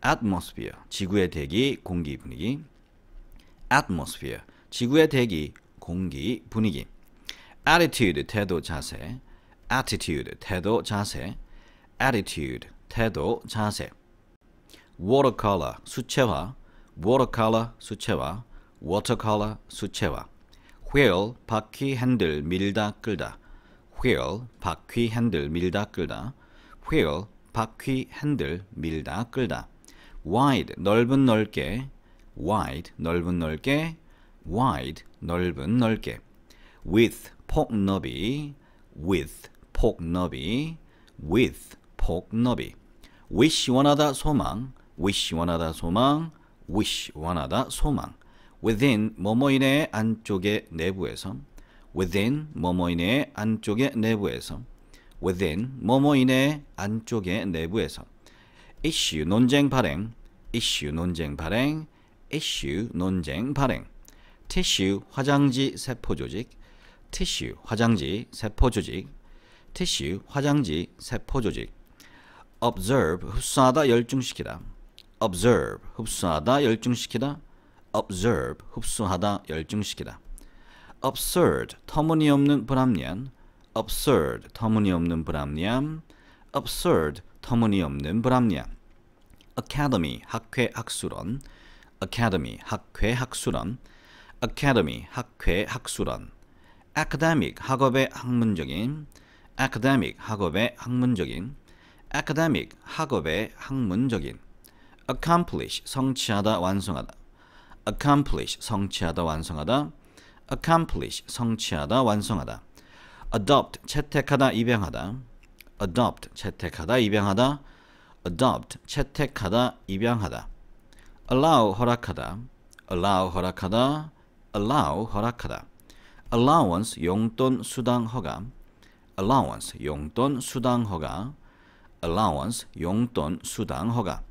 atmosphere 지구의 대기 공기 분위기 atmosphere 지구의 대기 공기 분위기 attitude 태도 자세 attitude 태도 자세 attitude 태도 자세 watercolor 수채화 watercolor 수채화 watercolor 수채화 wheel 바퀴 핸들 밀다 끌다 wheel 바퀴 핸들 밀다 끌다 wheel 바퀴 핸들 밀다 끌다 wide 넓은 넓게 wide 넓은 넓게 wide 넓은 넓게 with 폭 너비 with 폭 너비 with 폭 너비 wish 원하다 소망 wish 원하다 소망 wish 원하다 소망 within 뭐뭐인의 안쪽의 내부에서 within 뭐뭐인의 안쪽의 내부에서 within 뭐뭐인의 안쪽의 내부에서 issue 논쟁 발행, issue 논쟁 발행, issue 논쟁 발행, tissue 화장지 세포 조직, tissue 화장지 세포 조직, tissue 화장지 세포 조직, observe 흡수하다 열중시키다, observe 흡수하다 열중시키다, observe 흡수하다 열중시키다, absurd 터무니없는 불합리한, absurd 터무니없는 불합리함, absurd 터무니없는 불합리함 Academy 학회 학술원 Academy 학회 학술원 Academy 학회 학술원 Academic 학업의 학문적인 Academic 학업의 학문적인 Academic 학업의 학문적인 accomplish 성취하다 완성하다 accomplish 성취하다 완성하다 accomplish 성취하다 완성하다 adopt 채택하다 입양하다 adopt 채택하다 입양하다 adopt 채택하다 입양하다 allow 허락하다 allow 허락하다 allow 허락하다 allowance 용돈 수당 허가 allowance 용돈 수당 허가 allowance 용돈 수당 허가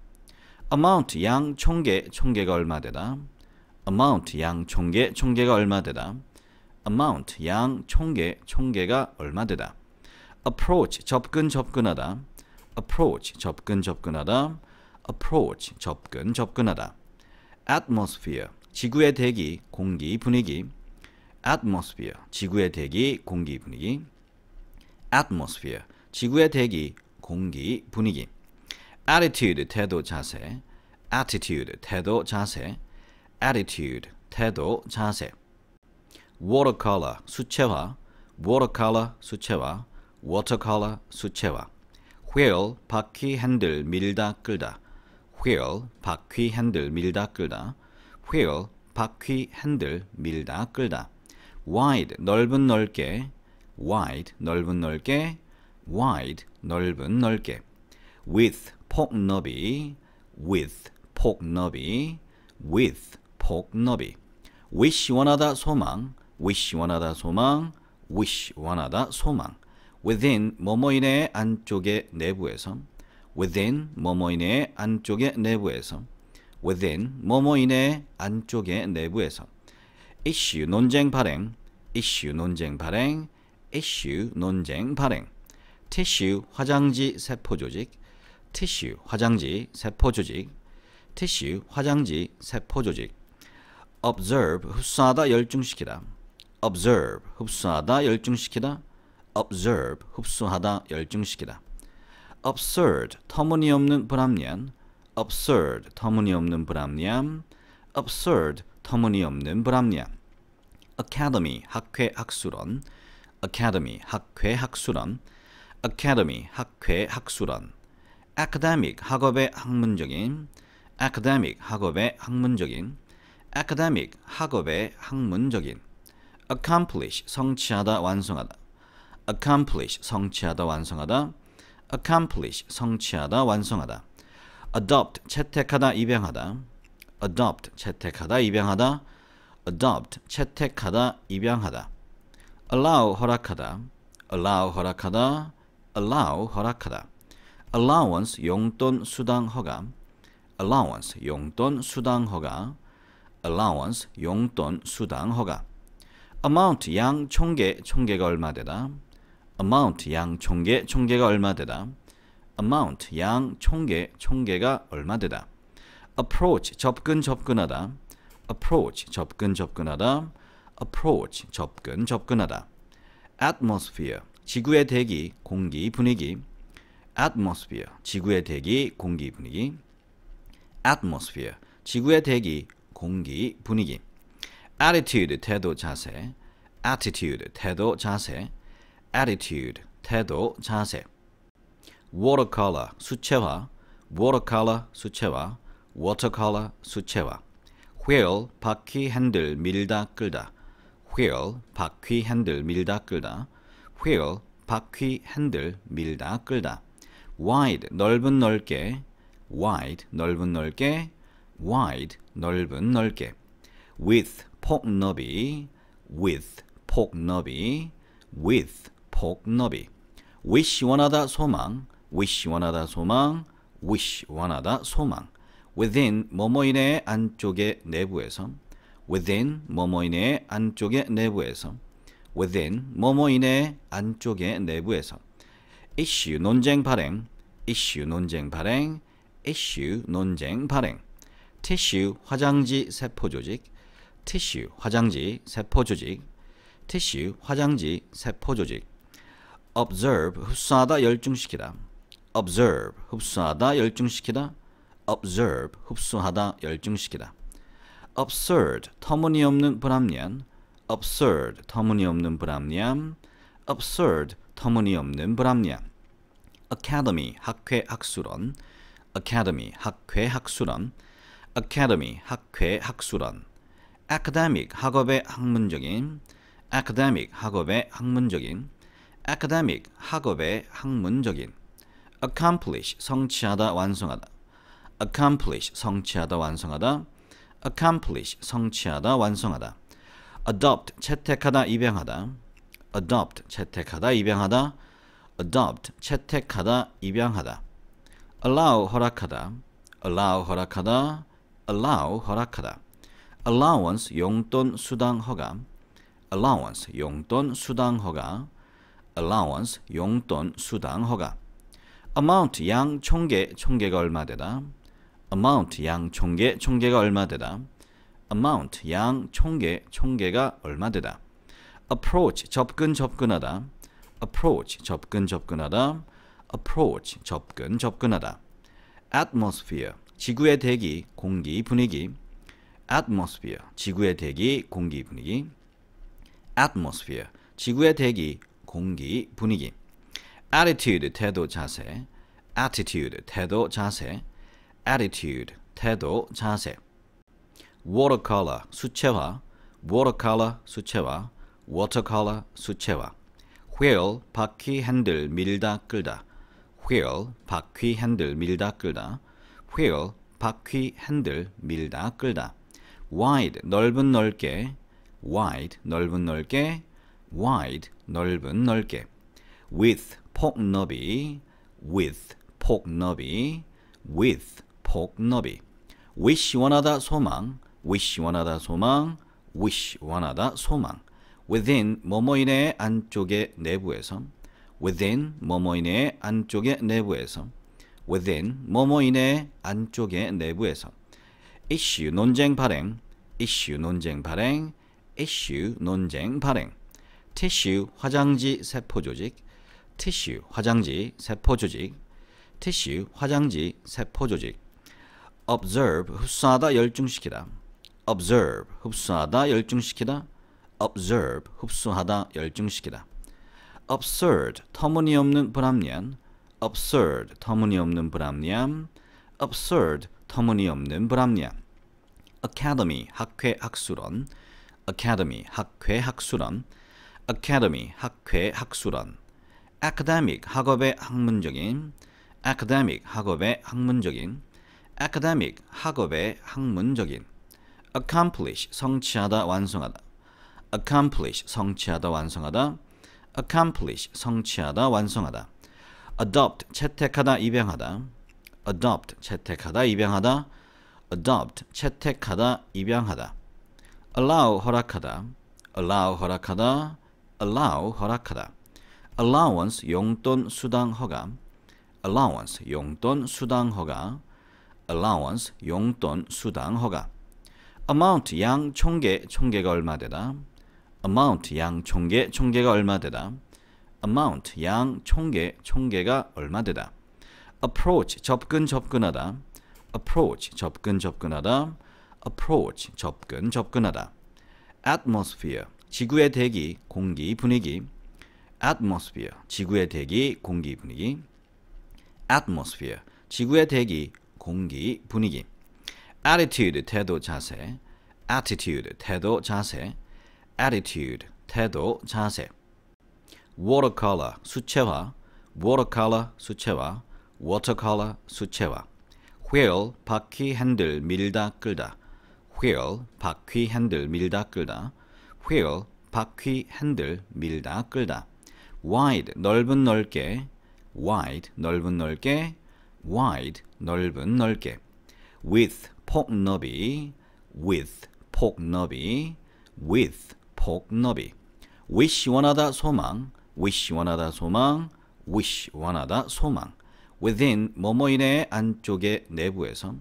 amount 양 총계 총계가 얼마 되다 amount 양 총계 총계가 얼마 되다 amount 양 총계 총계가 얼마 되다 approach 접근 접근하다 approach 접근 접근하다 approach 접근 접근하다 atmosphere 지구의 대기 공기 분위기 atmosphere 지구의 대기 공기 분위기 atmosphere 지구의 대기 공기 분위기 attitude 태도 자세 attitude 태도 자세 attitude 태도 자세 watercolor 수채화 watercolor 수채화 워터컬러 수채화 wheel 바퀴 핸들 밀다 끌다 w 바퀴 핸들 밀다 끌다 w 바퀴 핸들 밀다 끌다 wide 넓은 넓게 wide 넓은 넓게 wide 넓은 넓게 with 폭 너비 with 폭 너비 with 폭 너비 wish 원하다 소망 wish 원하다 소망 wish 원하다 소망 within 뭐뭐인의 안쪽의 내부에서 within 뭐뭐인의 안쪽의 내부에서 within 뭐뭐인의 안쪽의 내부에서 issue 논쟁 발행 issue 논쟁 발행 issue 논쟁 발행 tissue 화장지 세포 조직 tissue 화장지 세포 조직 tissue 화장지 세포 조직 observe 흡수하다 열중시키다 observe 흡수하다 열중시키다 observe 흡수하다 열중시키다 absurd 터무니없는 불합리한 absurd 터무니없는 불합리함 absurd 터무니없는 불합리함 academy 학회 학술원 academy 학회 학술원 academy 학회 학술원 academic 학업의 학문적인 academic 학업의 학문적인 academic 학업의 학문적인 accomplish 성취하다 완성하다 accomplish 성취하다 완성하다 accomplish 성취하다 완성하다 adopt 채택하다 입양하다 adopt 채택하다 입양하다 adopt 채택하다 입양하다 allow 허락하다 allow 허락하다 allow 허락하다 allowance 용돈 수당 허가 allowance 용돈 수당 허가 allowance 용돈 수당 허가 amount 양 총계 총계가 얼마 되다 amount 양 총계 총계가 얼마 되다 amount 양 총계 총계가 얼마 되다 approach 접근 접근하다 approach 접근 접근하다 approach 접근 접근하다 atmosphere 지구의 대기 공기 분위기 atmosphere 지구의 대기 공기 분위기 atmosphere 지구의 대기 공기 분위기 attitude 태도 자세 attitude 태도 자세 attitude, 태도, 자세 watercolor, 수채화 watercolor, 수채화 watercolor, 수채화 wheel, 바퀴, 핸들, 밀다, 끌다 wheel, 바퀴, 핸들, 밀다, 끌다 wheel, 바퀴, 핸들, 밀다, 끌다 wide, 넓은, 넓게 wide, 넓은, 넓게 wide, 넓은, 넓게 with, 폭, 너비 with, 폭, 너비 with, 폭너비 wish 원하다 소망 wish 원하다 소망 wish 원하다 소망 within 뭐뭐인의 안쪽의 내부에서 within 뭐뭐인의 안쪽의 내부에서 within 뭐뭐인의 안쪽의 내부에서 issue 논쟁 발행 issue 논쟁 발행 issue 논쟁 발행 tissue 화장지 세포 조직 tissue 화장지 세포 조직 tissue 화장지 세포 조직 observe 흡수하다 열중시키다 observe 흡수하다 열중시키다 observe 흡수하다 열중시키다 absurd 터무니없는 불합리한 absurd 터무니없는 불합리함 absurd 터무니없는 불합리함 academy 학회 학술원 academy 학회 학술원 academy 학회 학술원 academic 학업의 학문적인 academic 학업의 학문적인 academic 학업의 학문적인 accomplish 성취하다 완성하다 accomplish 성취하다 완성하다 accomplish 성취하다 완성하다 adopt 채택하다 입양하다 adopt 채택하다 입양하다 adopt 채택하다 입양하다 allow 허락하다 allow 허락하다 allow 허락하다 allowance 용돈 수당 허가 allowance 용돈 수당 허가 allowance 용돈 수당 허가 amount 양 총계 총계가 얼마 되다 amount 양 총계 총계가 얼마 되다 amount 양 총계 총계가 얼마 되다 approach 접근 접근하다 approach 접근 접근하다 approach 접근 접근하다 atmosphere 지구의 대기 공기 분위기 atmosphere 지구의 대기 공기 분위기 atmosphere 지구의 대기 공기, 분위기. attitude, 태도, 자세. attitude, 태도, 자세. attitude, 태도, 자세. watercolor, 수채화. watercolor, 수채화. watercolor, 수채화. wheel, 바퀴, 핸들, 밀다, 끌다. wheel, 바퀴, 핸들, 밀다, 끌다. wheel, 바퀴, 핸들, 밀다, 끌다. wide, 넓은 넓게. wide, 넓은 넓게. wide, 넓은 넓게 with 폭넓이 with 폭넓이 with 폭넓이 wish 원하다 소망 wish 원하다 소망 wish 원하다 소망 within 뭐뭐인의 안쪽의 내부에서 within 뭐뭐인의 안쪽의 내부에서 within 뭐뭐인의 안쪽의 내부에서 issue 논쟁 발행 issue 논쟁 발행 issue 논쟁 발행 tissue 화장지 세포 조직 tissue 화장지 세포 조직 tissue 화장지 세포 조직 observe 흡수하다 열중시키다 observe 흡수하다 열중시키다 observe 흡수하다 열중시키다 absurd 터무니없는 불합리한 absurd 터무니없는 불합리함 absurd 터무니없는 불합리함 academy 학회 학술원 academy 학회 학술원 academy 학회 학술원 academic 학업의 학문적인 academic 학업의 학문적인 academic 학업의 학문적인 accomplish 성취하다 완성하다 accomplish 성취하다 완성하다 accomplish 성취하다 완성하다 adopt 채택하다 입양하다 adopt 채택하다 입양하다 adopt 채택하다 입양하다 allow 허락하다 allow 허락하다 allow 허락하다. allowance 용돈 수당 허가. allowance 용돈 수당 허가. allowance 용돈 수당 허가. amount 양 총계 총계가 얼마 되다. amount 양 총계 총계가 얼마 되다. amount 양 총계 총계가 얼마 되다. approach 접근 접근하다. approach 접근 접근하다. approach 접근 접근하다. atmosphere 지구의 대기, 공기, 분위기 atmosphere, 지구의 대기, 공기, 분위기 atmosphere, 지구의 대기, 공기, 분위기 attitude, 태도, 자세 attitude, 태도, 자세 attitude, 태도, 자세 watercolor, 수채화 watercolor, 수채화 watercolor, 수채화 wheel, 바퀴, 핸들, 밀다, 끌다 wheel, 바퀴, 핸들, 밀다, 끌다 wheel, 바퀴, 핸들, 밀다, 끌다. wide, 넓은 넓게, wide, 넓은 넓게, wide, 넓은 넓게. with, 폭 너비, with, 폭 너비, with, 폭 너비. wish, 원하다, 소망, wish, 원하다, 소망, wish, 원하다, 소망. within, 뭐뭐인의 안쪽의 내부에서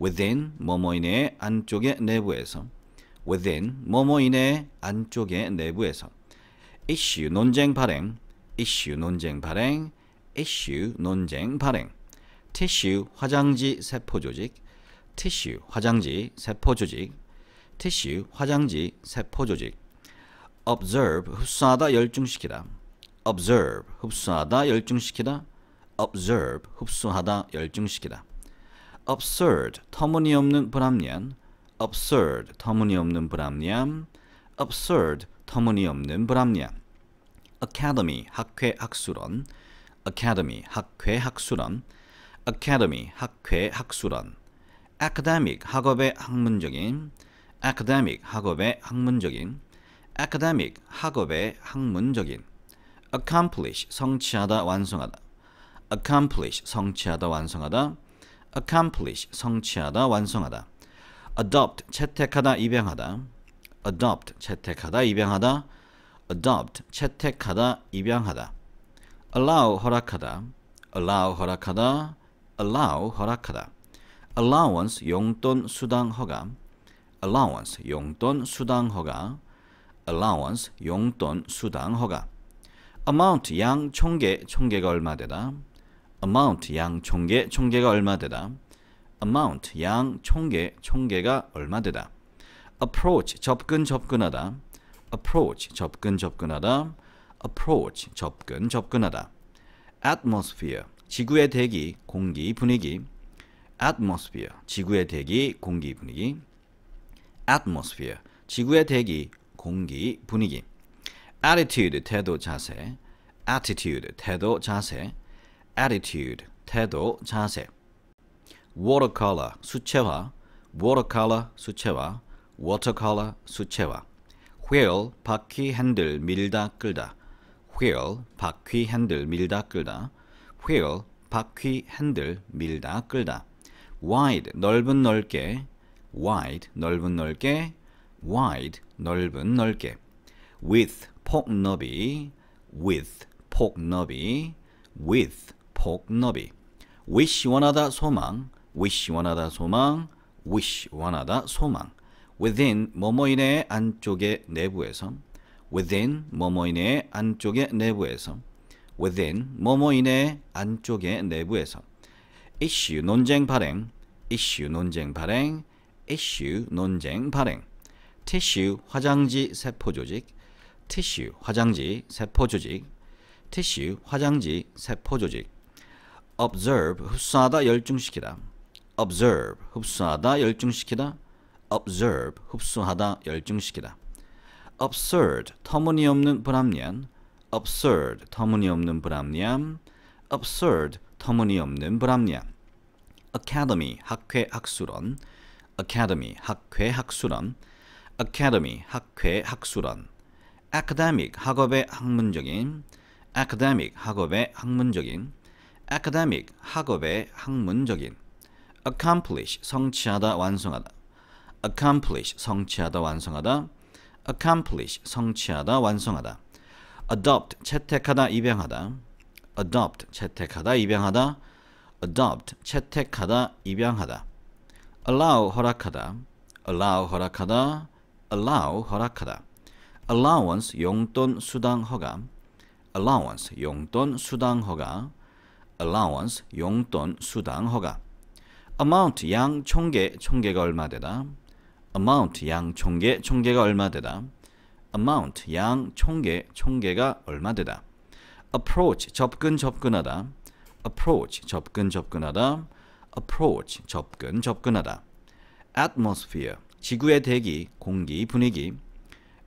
within, 뭐뭐인의 안쪽의 내부에서 within 뭐뭐인의 안쪽에 내부에서 issue 논쟁 발행 issue 논쟁 발행 issue 논쟁 발행 tissue 화장지 세포 조직 tissue 화장지 세포 조직 tissue 화장지 세포 조직 observe 흡수하다 열중시키다 observe 흡수하다 열중시키다 observe 흡수하다 열중시키다 absurd 터무니없는 불합리한 absurd 터무니없는 불합리함 absurd 터무니없는 불합리함 academy 학회 학술원 academy 학회 학술원 academy 학회 학술원 academic 학업의 학문적인 academic 학업의 학문적인 academic 학업의 학문적인 accomplish 성취하다 완성하다 accomplish 성취하다 완성하다 accomplish 성취하다 완성하다 adopt 채택하다 입양하다 adopt 채택하다 입양하다 adopt 채택하다 입양하다 allow 허락하다 allow 허락하다 allow 허락하다 allowance 용돈 수당 허가 allowance 용돈 수당 허가 allowance 용돈 수당 허가 amount 양 총계 총계가 얼마 되다 amount 양 총계 총계가 얼마 되다 amount 양 총계 총계가 얼마 되다 approach 접근 접근하다 approach 접근 접근하다 approach 접근 접근하다 atmosphere 지구의 대기 공기 분위기 atmosphere 지구의 대기 공기 분위기 atmosphere 지구의 대기 공기 분위기 attitude 태도 자세 attitude 태도 자세 attitude 태도 자세 watercolor 수채화, watercolor 수채화, watercolor 수채화, wheel 바퀴 핸들 밀다 끌다, wheel 바퀴 핸들 밀다 끌다, wheel 바퀴 핸들 밀다 끌다, wide 넓은 넓게, wide 넓은 넓게, wide 넓은 넓게, with 폭 너비, with 폭 너비, with 폭 너비, wish 원하다 소망 wish 원하다 소망, wish 원하다 소망. within 뭐뭐인의 안쪽의 내부에서 within 뭐뭐인의 안쪽의 내부에서 within 뭐뭐인의 안쪽의 내부에서 issue 논쟁 발행 issue 논쟁 발행 issue 논쟁 발행 tissue 화장지 세포 조직 tissue 화장지 세포 조직 tissue 화장지 세포 조직 observe 흡수하다 열중시키다 observe 흡수하다 열중시키다 observe 흡수하다 열중시키다 absurd 터무니없는 불합리한 absurd 터무니없는 불합리함 absurd 터무니없는 불합리함 academy 학회 학술원 academy 학회 학술원 academy 학회 학술원 academic 학업의 학문적인 academic 학업의 학문적인 academic 학업의 학문적인 accomplish 성취하다 완성하다 accomplish 성취하다 완성하다 accomplish 성취하다 완성하다 adopt 채택하다 입양하다 adopt 채택하다 입양하다 adopt 채택하다 입양하다 allow 허락하다 allow 허락하다 allow 허락하다 allowance 용돈 수당 허가 allowance 용돈 수당 허가 allowance 용돈 수당 허가 amount 양 총계 총계가 얼마 되다 amount 양 총계 총계가 얼마 되다 amount 양 총계 총계가 얼마 되다 approach 접근 접근하다 approach 접근 접근하다 approach 접근 접근하다 atmosphere 지구의 대기 공기 분위기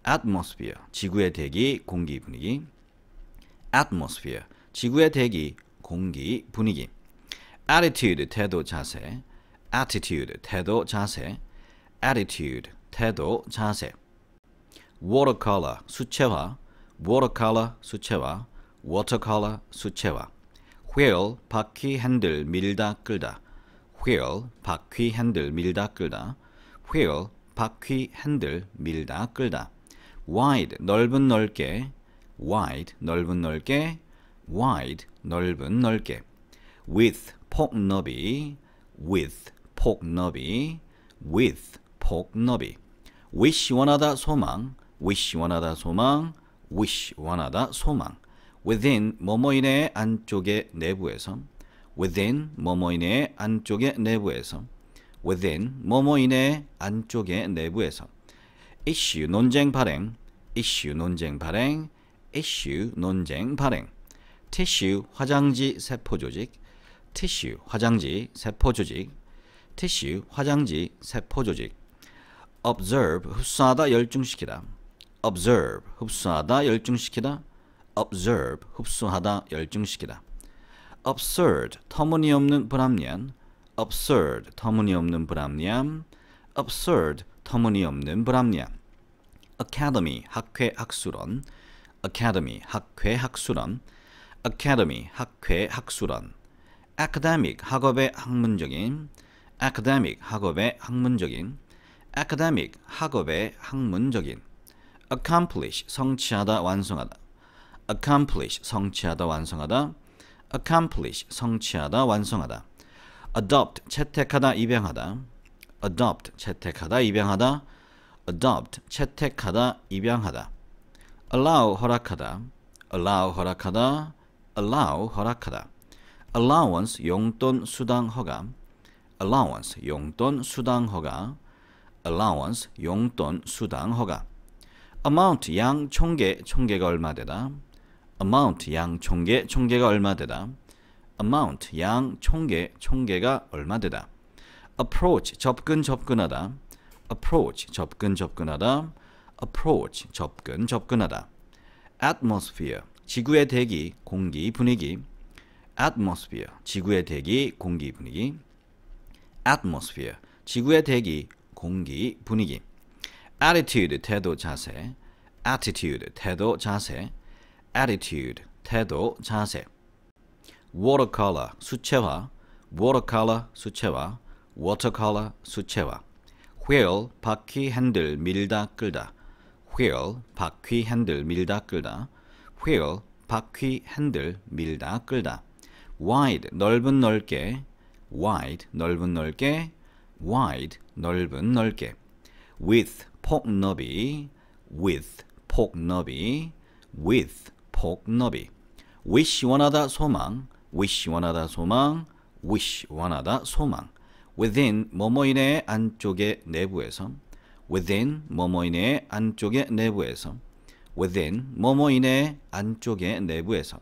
atmosphere 지구의 대기 공기 분위기 atmosphere 지구의 대기 공기 분위기 attitude 태도 자세 attitude 태도 자세 attitude 태도 자세 watercolor 수채화 watercolor 수채화 watercolor 수채화 wheel 바퀴 핸들 밀다 끌다 wheel 바퀴 핸들 밀다 끌다 wheel 바퀴 핸들 밀다 끌다 wide 넓은 넓게 wide 넓은 넓게 wide 넓은 넓게 with 폭너비 with 폭너비 with 폭너비 wish 원하다 소망 wish 원하다 소망 wish 원하다 소망 within 뭐뭐인의 안쪽에 내부에서 within 뭐뭐인의 안쪽에 내부에서 within 뭐뭐인의 안쪽에 내부에서 issue 논쟁 발행 issue 논쟁 발행 issue 논쟁 발행 tissue 화장지 세포 조직 티슈, 화장지 세포 조직 티슈, 화장지 세포 조직 observe 흡수하다 열중시키다 observe 흡수하다 열중시키다 observe 흡수하다 열중시키다 absurd 터무니없는 불합리한 absurd 터무니없는 불합리함 absurd 터무니없는 불합리함 academy 학회 학술원 academy 학회 학술원 academy 학회 학술원 academic 학업의 학문적인 academic 학업의 학문적인 academic 학업의 학문적인 accomplish 성취하다 완성하다 accomplish 성취하다 완성하다 accomplish 성취하다 완성하다 adopt 채택하다 입양하다 adopt 채택하다 입양하다 adopt 채택하다 입양하다 allow 허락하다 allow 허락하다 allow 허락하다 allowance 용돈 수당 허가 allowance 용돈 수당 허가 allowance 용돈 수당 허가 amount 양 총계 총계가 얼마 되다 amount 양 총계 총계가 얼마 되다 amount 양 총계 총계가 얼마 되다 approach 접근 접근하다 approach 접근 접근하다 approach 접근 접근하다 atmosphere 지구의 대기 공기 분위기 atmosphere 지구의 대기 공기 분위기 atmosphere 지구의 대기 공기 분위기 attitude 태도 자세 attitude 태도 자세 attitude 태도 자세 watercolor 수채화 watercolor 수채화 watercolor 수채화 wheel 바퀴 핸들 밀다 끌다 wheel 바퀴 핸들 밀다 끌다 wheel 바퀴 핸들 밀다 끌다 wide 넓은 넓게 wide 넓은 넓게 wide 넓은 넓게 with 폭 너비 with 폭 너비 with 폭 너비 wish 원하다 소망 wish 원하다 소망 wish 원하다 소망 within 뭐뭐인의 안쪽의 내부에서 within 뭐뭐인의 안쪽의 내부에서 within 뭐뭐인의 안쪽의 내부에서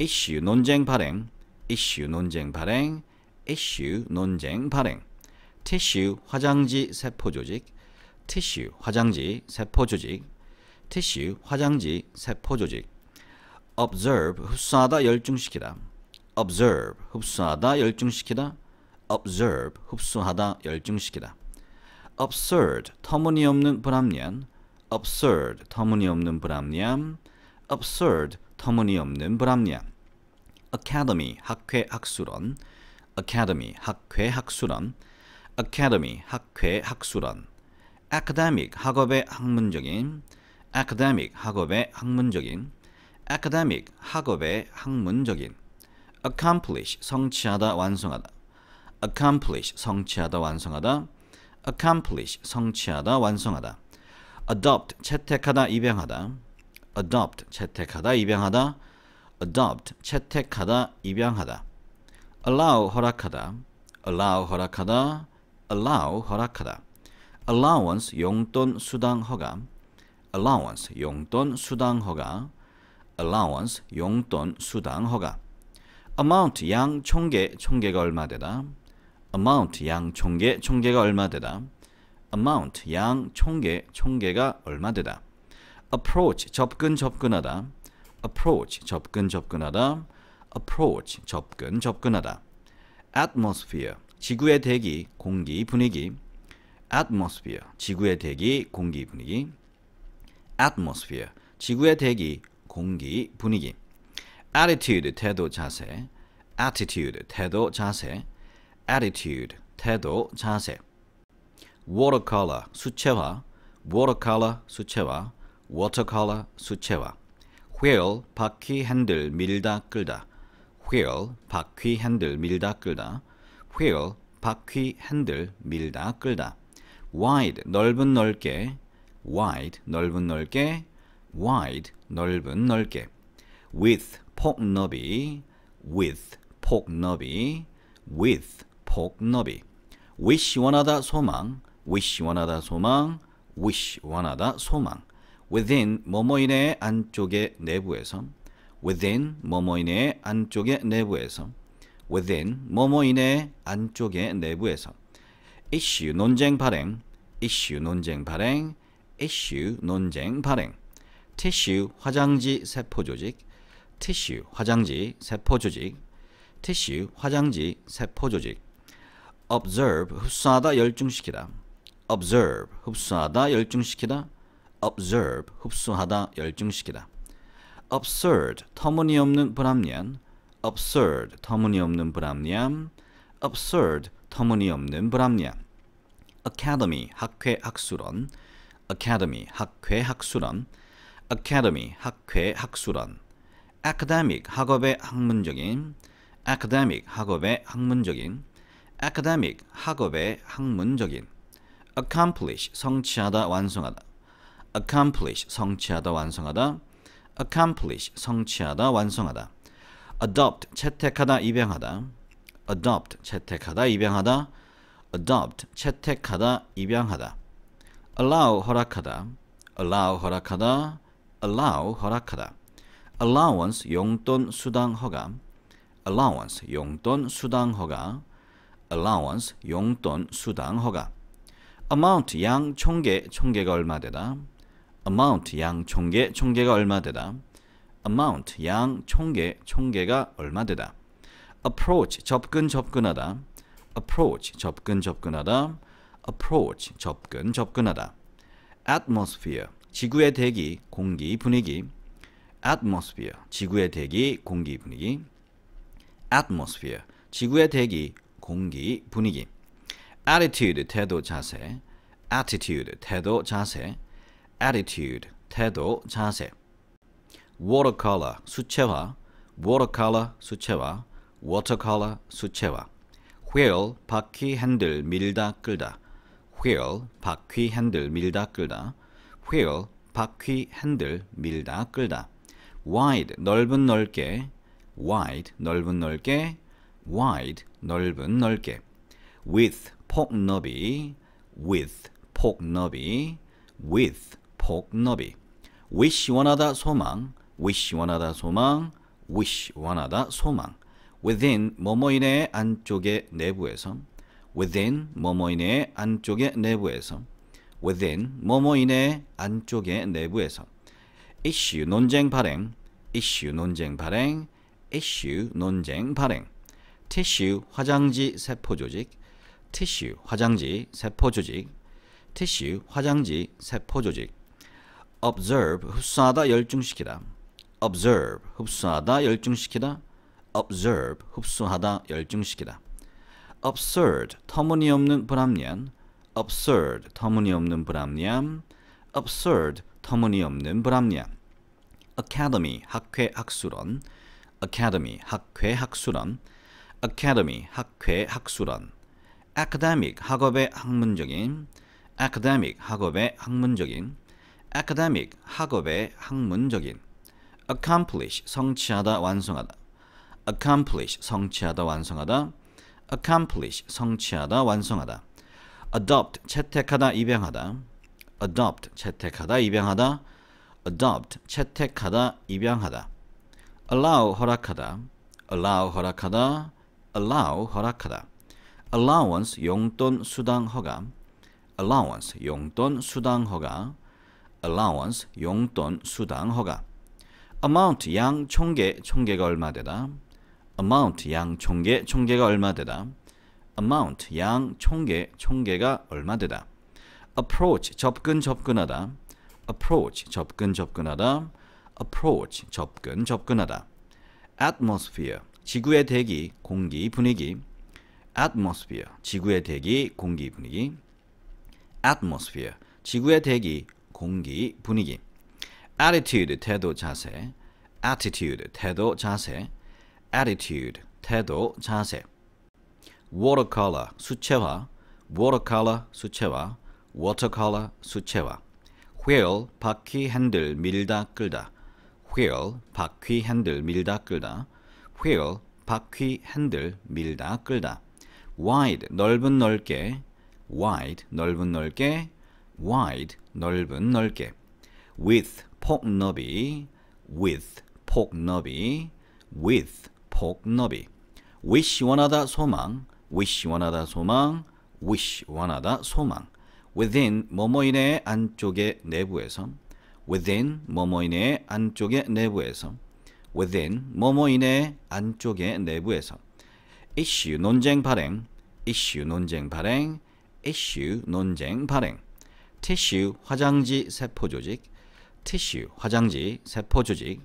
issue 논쟁 발행, issue 논쟁 발행, issue 논쟁 발행, tissue 화장지 세포 조직, tissue 화장지 세포 조직, tissue 화장지 세포 조직, observe 흡수하다 열중시키다, observe 흡수하다 열중시키다, observe 흡수하다 열중시키다, absurd 터무니없는 불합리한, absurd 터무니없는 불합리함, absurd 터무니없는 불합리함 academy 학회 학술원 academy 학회 학술원 academy 학회 학술원 academic 학업의 학문적인 academic 학업의 학문적인 academic 학업의 학문적인 accomplish 성취하다 완성하다 accomplish 성취하다 완성하다 accomplish 성취하다 완성하다 adopt 채택하다 입양하다 adopt 채택하다 입양하다 adopt 채택하다 입양하다 allow 허락하다 allow 허락하다 allow 허락하다 allowance 용돈 수당 허가 allowance 용돈 수당 허가 allowance 용돈 수당 허가 amount 양 총계 총계가 얼마 되다 amount 양 총계 총계가 얼마 되다 amount 양 총계 총계가 얼마 되다 approach 접근 접근하다 approach 접근 접근하다 approach 접근 접근하다 atmosphere 지구의 대기 공기 분위기 atmosphere 지구의 대기 공기 분위기 atmosphere 지구의 대기 공기 분위기 attitude 태도 자세 attitude 태도 자세 attitude 태도 자세 watercolor 수채화 watercolor 수채화 워터컬러 수채화 wheel 바퀴 핸들 밀다 끌다 w 바퀴 핸들 밀다 끌다 w 바퀴 핸들 밀다 끌다 wide 넓은 넓게 wide 넓은 넓게 wide 넓은 넓게 with 폭 너비 with 폭 너비 with 폭 너비 wish 원하다 소망 wish 원하다 소망 wish 원하다 소망 within 뭐뭐인의 안쪽의 내부에서 within 뭐뭐인의 안쪽의 내부에서 within 뭐뭐인의 안쪽의 내부에서 issue 논쟁 발행 issue 논쟁 발행 issue 논쟁 발행 tissue 화장지 세포 조직 tissue 화장지 세포 조직 tissue 화장지 세포 조직 observe 흡수하다 열중시키다 observe 흡수하다 열중시키다 observe 흡수하다 열중시키다 absurd 터무니없는 불합리한 absurd 터무니없는 불합리함 absurd 터무니없는 불합리함 academy 학회 학술원 academy 학회 학술원 academy 학회 학술원 academic 학업의 학문적인 academic 학업의 학문적인 academic 학업의 학문적인 accomplish 성취하다 완성하다 accomplish 성취하다 완성하다 accomplish 성취하다 완성하다 adopt 채택하다 입양하다 adopt 채택하다 입양하다 adopt 채택하다 입양하다 allow 허락하다 allow 허락하다 allow 허락하다 allowance 용돈 수당 허가 allowance 용돈 수당 허가 allowance 용돈 수당 허가 amount 양 총계 총계가 얼마 되다 amount 양 총계 총계가 얼마 되다 amount 양 총계 총계가 얼마 되다 approach 접근 접근하다 approach 접근 접근하다 approach 접근 접근하다 atmosphere 지구의 대기 공기 분위기 atmosphere 지구의 대기 공기 분위기 atmosphere 지구의 대기 공기 분위기 attitude 태도 자세 attitude 태도 자세 attitude 태도 자세 watercolor 수채화 watercolor 수채화 watercolor 수채화 wheel 바퀴 핸들 밀다 끌다 wheel 바퀴 핸들 밀다 끌다 wheel 바퀴 핸들 밀다 끌다 wide 넓은 넓게 wide 넓은 넓게 wide 넓은 넓게 with 폭 너비 with 폭 너비 with 폭너비 wish 원하다 소망 wish 원하다 소망 wish 원하다 소망 within 뭐뭐인의 안쪽의 내부에서 within 뭐뭐인의 안쪽의 내부에서 within 뭐뭐인의 안쪽의 내부에서 issue 논쟁 발행 issue 논쟁 발행 issue 논쟁 발행 tissue 화장지 세포 조직 tissue 화장지 세포 조직 tissue 화장지 세포 조직 observe 흡수하다 열중시키다 observe 흡수하다 열중시키다 observe 흡수하다 열중시키다 absurd 터무니없는 불합리한 absurd 터무니없는 불합리함 absurd 터무니없는 불합리함 academy 학회 학술원 academy 학회 학술원 academy 학회 학술원 academic 학업의 학문적인 academic 학업의 학문적인 academic 학업의 학문적인 accomplish 성취하다 완성하다 accomplish 성취하다 완성하다 accomplish 성취하다 완성하다 adopt 채택하다 입양하다 adopt 채택하다 입양하다 adopt 채택하다 입양하다 allow 허락하다 allow 허락하다 allow 허락하다 allowance 용돈 수당 허가 allowance 용돈 수당 허가 allowance 용돈 수당 허가 amount 양 총계 총계가 얼마 되다 amount 양 총계 총계가 얼마 되다 amount 양 총계 총계가 얼마 되다 approach 접근 접근하다 approach 접근 접근하다 approach 접근 접근하다 atmosphere 지구의 대기 공기 분위기 atmosphere 지구의 대기 공기 분위기 atmosphere 지구의 대기 공기, 분위기 attitude, 태도, 자세 attitude, 태도, 자세 attitude, 태도, 자세 watercolor, 수채화 watercolor, 수채화 watercolor, 수채화 wheel, 바퀴, 핸들, 밀다, 끌다 wheel, 바퀴, 핸들, 밀다, 끌다 wheel, 바퀴, 핸들, 밀다, 끌다 wide, 넓은 넓게 wide, 넓은 넓게 wide 넓은 넓게 with 폭너비 with 폭너비 with 폭너비 wish 원하다 소망 wish 원하다 소망 wish 원하다 소망 within 뭐뭐인의 안쪽의 내부에서 within 뭐뭐인의 안쪽의 내부에서 within 뭐뭐인의 안쪽의 내부에서 issue 논쟁 발행 issue 논쟁 발행 issue 논쟁 발행 티슈 화장지 세포 조직 t i 화장지 세포 조직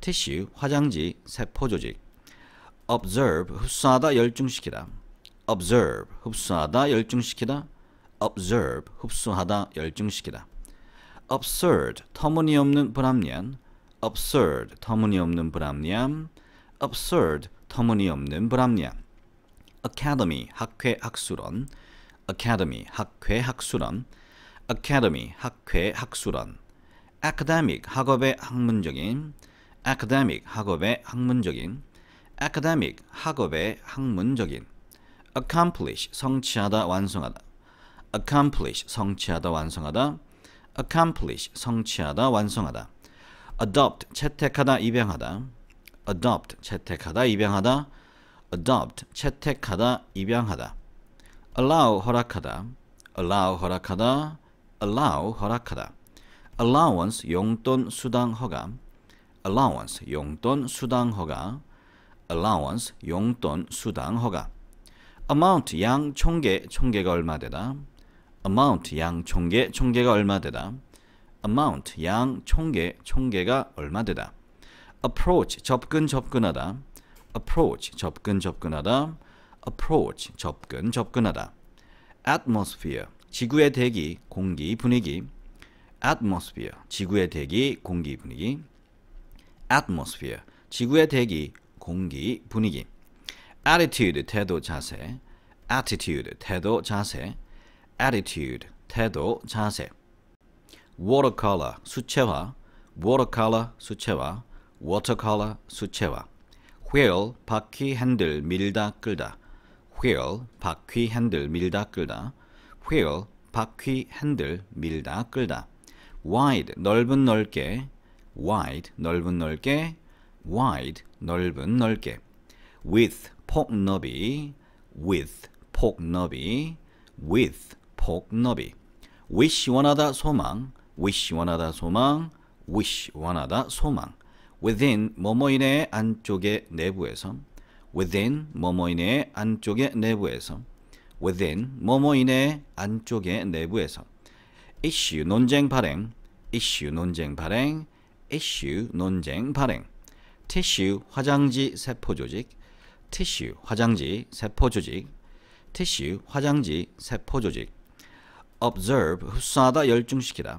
t i 화장지 세포 조직 observe 흡수하다 열중시키다 observe 흡수하다 열중시키다 observe 흡수하다 열중시키다 absurd 터무니없는 불합리한 absurd 터무니없는 불합리함 absurd 터무니없는 불합리함 academy 학회 학술원 academy 학회 학술원 academy 학회 학술원 academic 학업의 학문적인 academic 학업의 학문적인 academic 학업의 학문적인 accomplish 성취하다 완성하다 accomplish 성취하다 완성하다 accomplish 성취하다 완성하다 adopt 채택하다 입양하다 adopt 채택하다 입양하다 adopt 채택하다 입양하다 allow 허락하다 allow 허락하다 allow 허락하다. allowance 용돈 수당 허가 allowance 용돈 수당 허가 allowance 용돈 수당 허가 amount 양 총계 총계가 얼마 되다 amount 양 총계 총계가 얼마 되다 amount 양 총계 총계가 얼마 되다 approach 접근 접근하다 approach 접근 접근하다 approach 접근 접근하다 atmosphere 지구의 대기, 공기, 분위기 atmosphere, 지구의 대기, 공기, 분위기 atmosphere, 지구의 대기, 공기, 분위기 attitude, 태도, 자세 attitude, 태도, 자세 attitude, 태도, 자세 watercolor, 수채화 watercolor, 수채화 watercolor, 수채화 wheel, 바퀴, 핸들, 밀다, 끌다 wheel, 바퀴, 핸들, 밀다, 끌다 wheel, 바퀴, 핸들, 밀다, 끌다. wide, 넓은 넓게, wide, 넓은 넓게, wide, 넓은 넓게. with, 폭 너비, with, 폭 너비, with, 폭 너비. wish, 원하다, 소망, wish, 원하다, 소망, wish, 원하다, 소망. within, 뭐뭐인의 안쪽의 내부에서, within, 뭐뭐인의 안쪽의 내부에서, within 뭐뭐인의 안쪽에 내부에서 issue 논쟁 발행 issue 논쟁 발행 issue 논쟁 발행 tissue 화장지 세포 조직 tissue 화장지 세포 조직 tissue 화장지 세포 조직 observe 흡수하다 열중시키다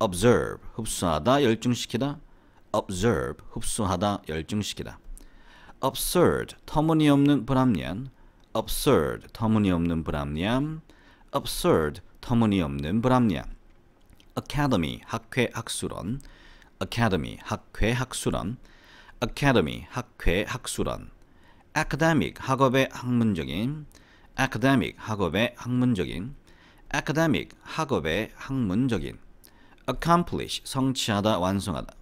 observe 흡수하다 열중시키다 observe 흡수하다 열중시키다 absurd 터무니없는 불합리한 absurd 터무니없는 불합리함 absurd 터무니없는 불합리함 academy 학회 학술원 academy 학회 학술원 academy 학회 학술원 academic 학업의 학문적인 academic 학업의 학문적인 academic 학업의 학문적인 accomplish 성취하다 완성하다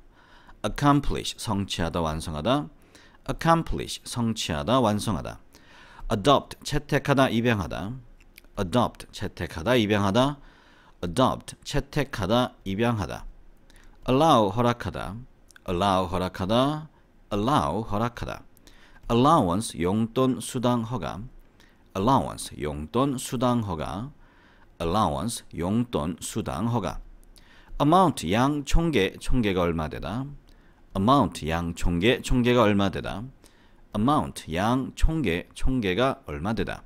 accomplish 성취하다 완성하다 accomplish 성취하다 완성하다 adopt 채택하다 입양하다 adopt 채택하다 입양하다 adopt 채택하다 입양하다 allow 허락하다 allow 허락하다 allow 허락하다 allowance 용돈 수당 허가 allowance 용돈 수당 허가 allowance 용돈 수당 허가 amount 양 총계 총계가 얼마 되다 amount 양 총계 총계가 얼마 되다 amount 양 총계 총계가 얼마 되다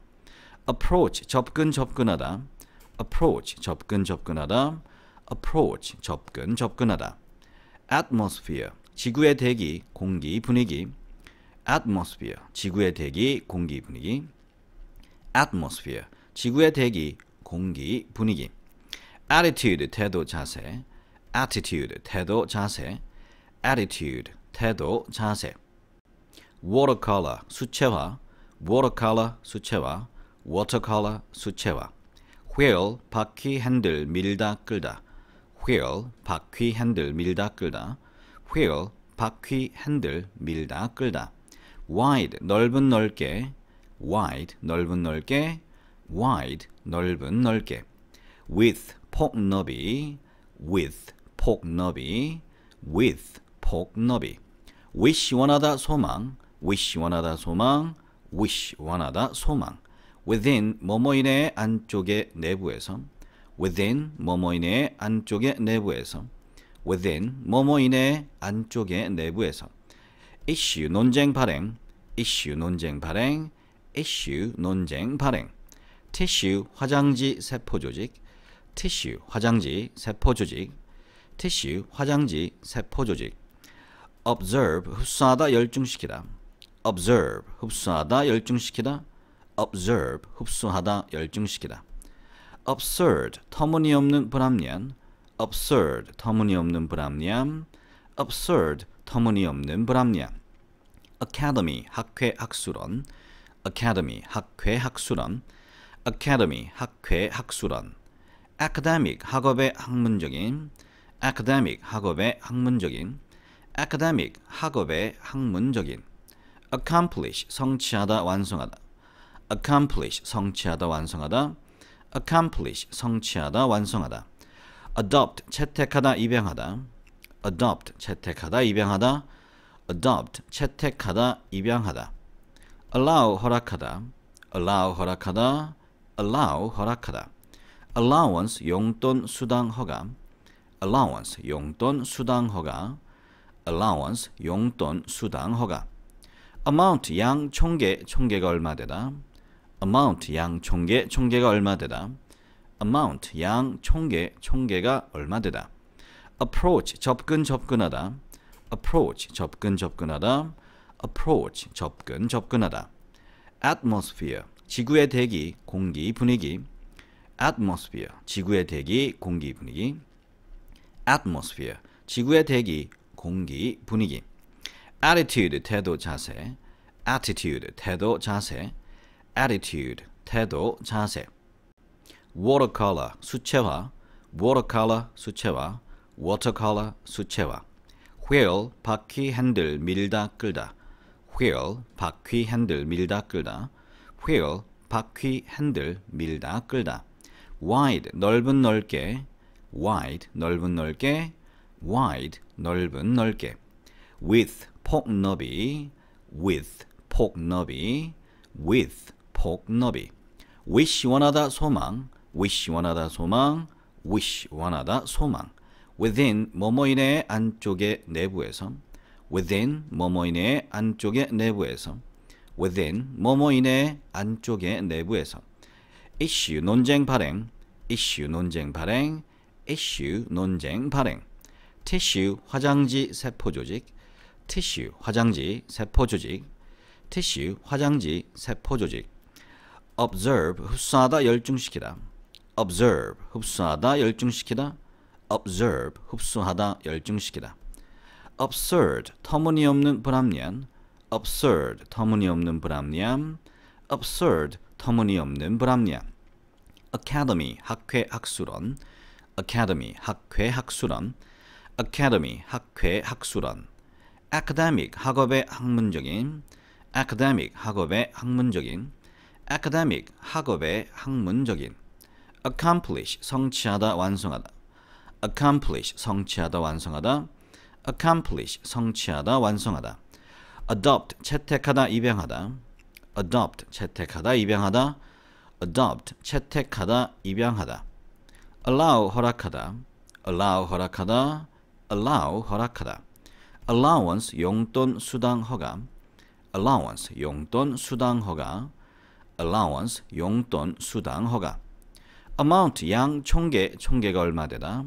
approach 접근 접근하다 approach 접근 접근하다 approach 접근 접근하다 atmosphere 지구의 대기 공기 분위기 atmosphere 지구의 대기 공기 분위기 atmosphere 지구의 대기 공기 분위기 attitude 태도 자세 attitude 태도 자세 attitude 태도 자세 watercolor 수채화, watercolor 수채화, watercolor 수채화, wheel 바퀴 핸들 밀다 끌다, wheel 바퀴 핸들 밀다 끌다, wheel 바퀴 핸들 밀다 끌다, wide 넓은 넓게, wide 넓은 넓게, wide 넓은 넓게, with 폭 너비, with 폭 너비, with 폭 너비, wish 원하다 소망 wish 원하다 소망, wish 원하다 소망. within 뭐뭐인의 안쪽의 내부에서 within 뭐뭐인의 안쪽의 내부에서 within 뭐뭐인의 안쪽의 내부에서 issue 논쟁 발행 issue 논쟁 발행 issue 논쟁 발행 tissue 화장지 세포 조직 tissue 화장지 세포 조직 tissue 화장지 세포 조직 observe 흡수하다 열중시키다 observe 흡수하다 열중시키다 observe 흡수하다 열중시키다 absurd 터무니없는 불합리한 absurd 터무니없는 불합리함 absurd 터무니없는 불합리함 academy 학회 학술원 academy 학회 학술원 academy 학회 학술원 academic 학업의 학문적인 academic 학업의 학문적인 academic 학업의 학문적인 accomplish 성취하다 완성하다 accomplish 성취하다 완성하다 accomplish 성취하다 완성하다 adopt 채택하다 입양하다 adopt 채택하다 입양하다 adopt 채택하다 입양하다 allow 허락하다 allow 허락하다 allow 허락하다 allowance 용돈 수당 허가 allowance 용돈 수당 허가 allowance 용돈 수당 허가 amount 양 총계 총계가 얼마 되다 amount 양 총계 총계가 얼마 되다 amount 양 총계 총계가 얼마 되다 approach 접근 접근하다 approach 접근 접근하다 approach 접근 접근하다 atmosphere 지구의 대기 공기 분위기 atmosphere 지구의 대기 공기 분위기 atmosphere 지구의 대기 공기 분위기 attitude 태도 자세 attitude 태도 자세 attitude 태도 자세 watercolor 수채화 watercolor 수채화 watercolor 수채화 wheel 바퀴 핸들 밀다 끌다 wheel 바퀴 핸들 밀다 끌다 wheel 바퀴 핸들 밀다 끌다 wide 넓은 넓게 wide 넓은 넓게 wide 넓은 넓게 with 폭너비 with 폭너비 with 폭너비 wish 원하다 소망 wish 원하다 소망 wish 원하다 소망 within 뭐뭐인의 안쪽의 내부에서 within 뭐뭐인의 안쪽의 내부에서 within 뭐뭐인의 안쪽의 내부에서 issue 논쟁 발행 issue 논쟁 발행 issue 논쟁 발행 tissue 화장지 세포 조직 티슈, 화장지 세포 조직 티슈, 화장지 세포 조직 observe 흡수하다 열중시키다 observe 흡수하다 열중시키다 observe 흡수하다 열중시키다 absurd 터무니없는 불합리한 absurd 터무니없는 불합리함 absurd 터무니없는 불합리함 academy 학회 학술원 academy 학회 학술원 academy 학회 학술원 academic 학업의 학문적인 academic 학업의 학문적인 academic 학업의 학문적인 accomplish 성취하다 완성하다 accomplish 성취하다 완성하다 accomplish 성취하다 완성하다 adopt 채택하다 입양하다 adopt 채택하다 입양하다 adopt 채택하다 입양하다 allow 허락하다 allow 허락하다 allow 허락하다 allowance 용돈 수당 허가 allowance 용돈 수당 허가 allowance 용돈 수당 허가 amount 양 총계 총계가 얼마 되다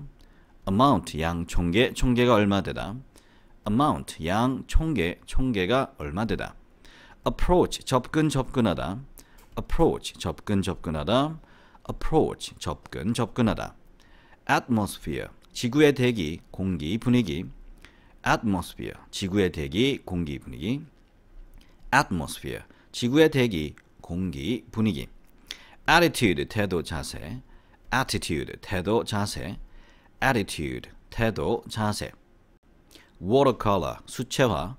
amount 양 총계 총계가 얼마 되다 amount 양 총계 총계가 얼마 되다 approach 접근 접근하다 approach 접근 접근하다 approach 접근 접근하다 atmosphere 지구의 대기 공기 분위기 atmosphere 지구의 대기 공기 분위기 atmosphere 지구의 대기 공기 분위기 attitude 태도 자세 attitude 태도 자세 attitude 태도 자세 watercolor 수채화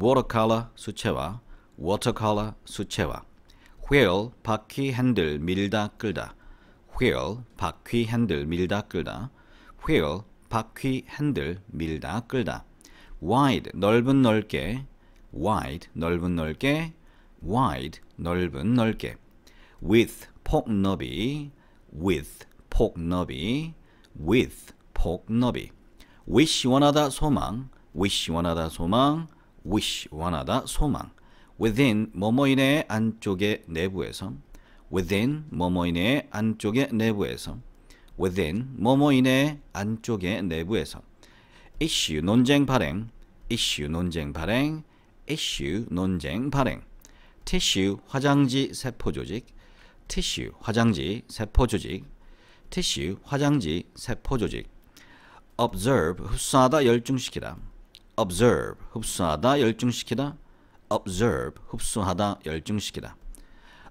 watercolor 수채화 watercolor 수채화 wheel 바퀴 핸들 밀다 끌다 wheel 바퀴 핸들 밀다 끌다 wheel 바퀴 핸들 밀다 끌다 wide 넓은 넓게 wide 넓은 넓게 wide 넓은 넓게 with 폭 너비 with 폭 너비 with 폭 너비 wish 원하다 소망 wish 원하다 소망 wish 원하다 소망 within 뭐뭐인의 안쪽의 내부에서 within 뭐뭐인의 안쪽의 내부에서 within 뭐뭐인의 안쪽의 내부에서 이슈 논쟁 발행, i s 논쟁 발행, i s 논쟁 발행, t i 화장지 세포 조직, t i 화장지 세포 조직, t i 화장지 세포 조직, observe 흡수하다 열중시키다, observe 흡수하다 열중시키다, observe 흡수하다 열중시키다,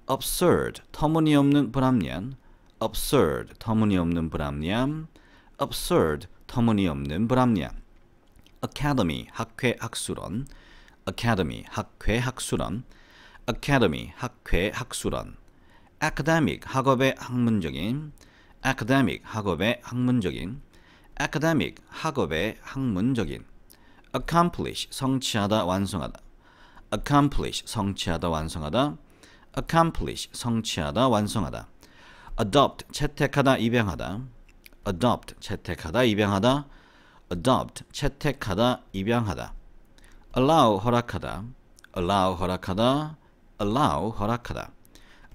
absurd 터무니없는 불합리한, absurd 터무니없는 불합리함, absurd 터무니없는 불합리함. academy 학회 학술원 academy 학회 학술원 academy 학회 학술원 academic 학업의 학문적인 academic 학업의 학문적인 academic 학업의 학문적인 accomplish 성취하다 완성하다 accomplish 성취하다 완성하다 accomplish 성취하다 완성하다 adopt 채택하다 입양하다 adopt 채택하다 입양하다 adopt 채택하다, 입양하다. allow 허락하다. allow 허락하다. allow 허락하다.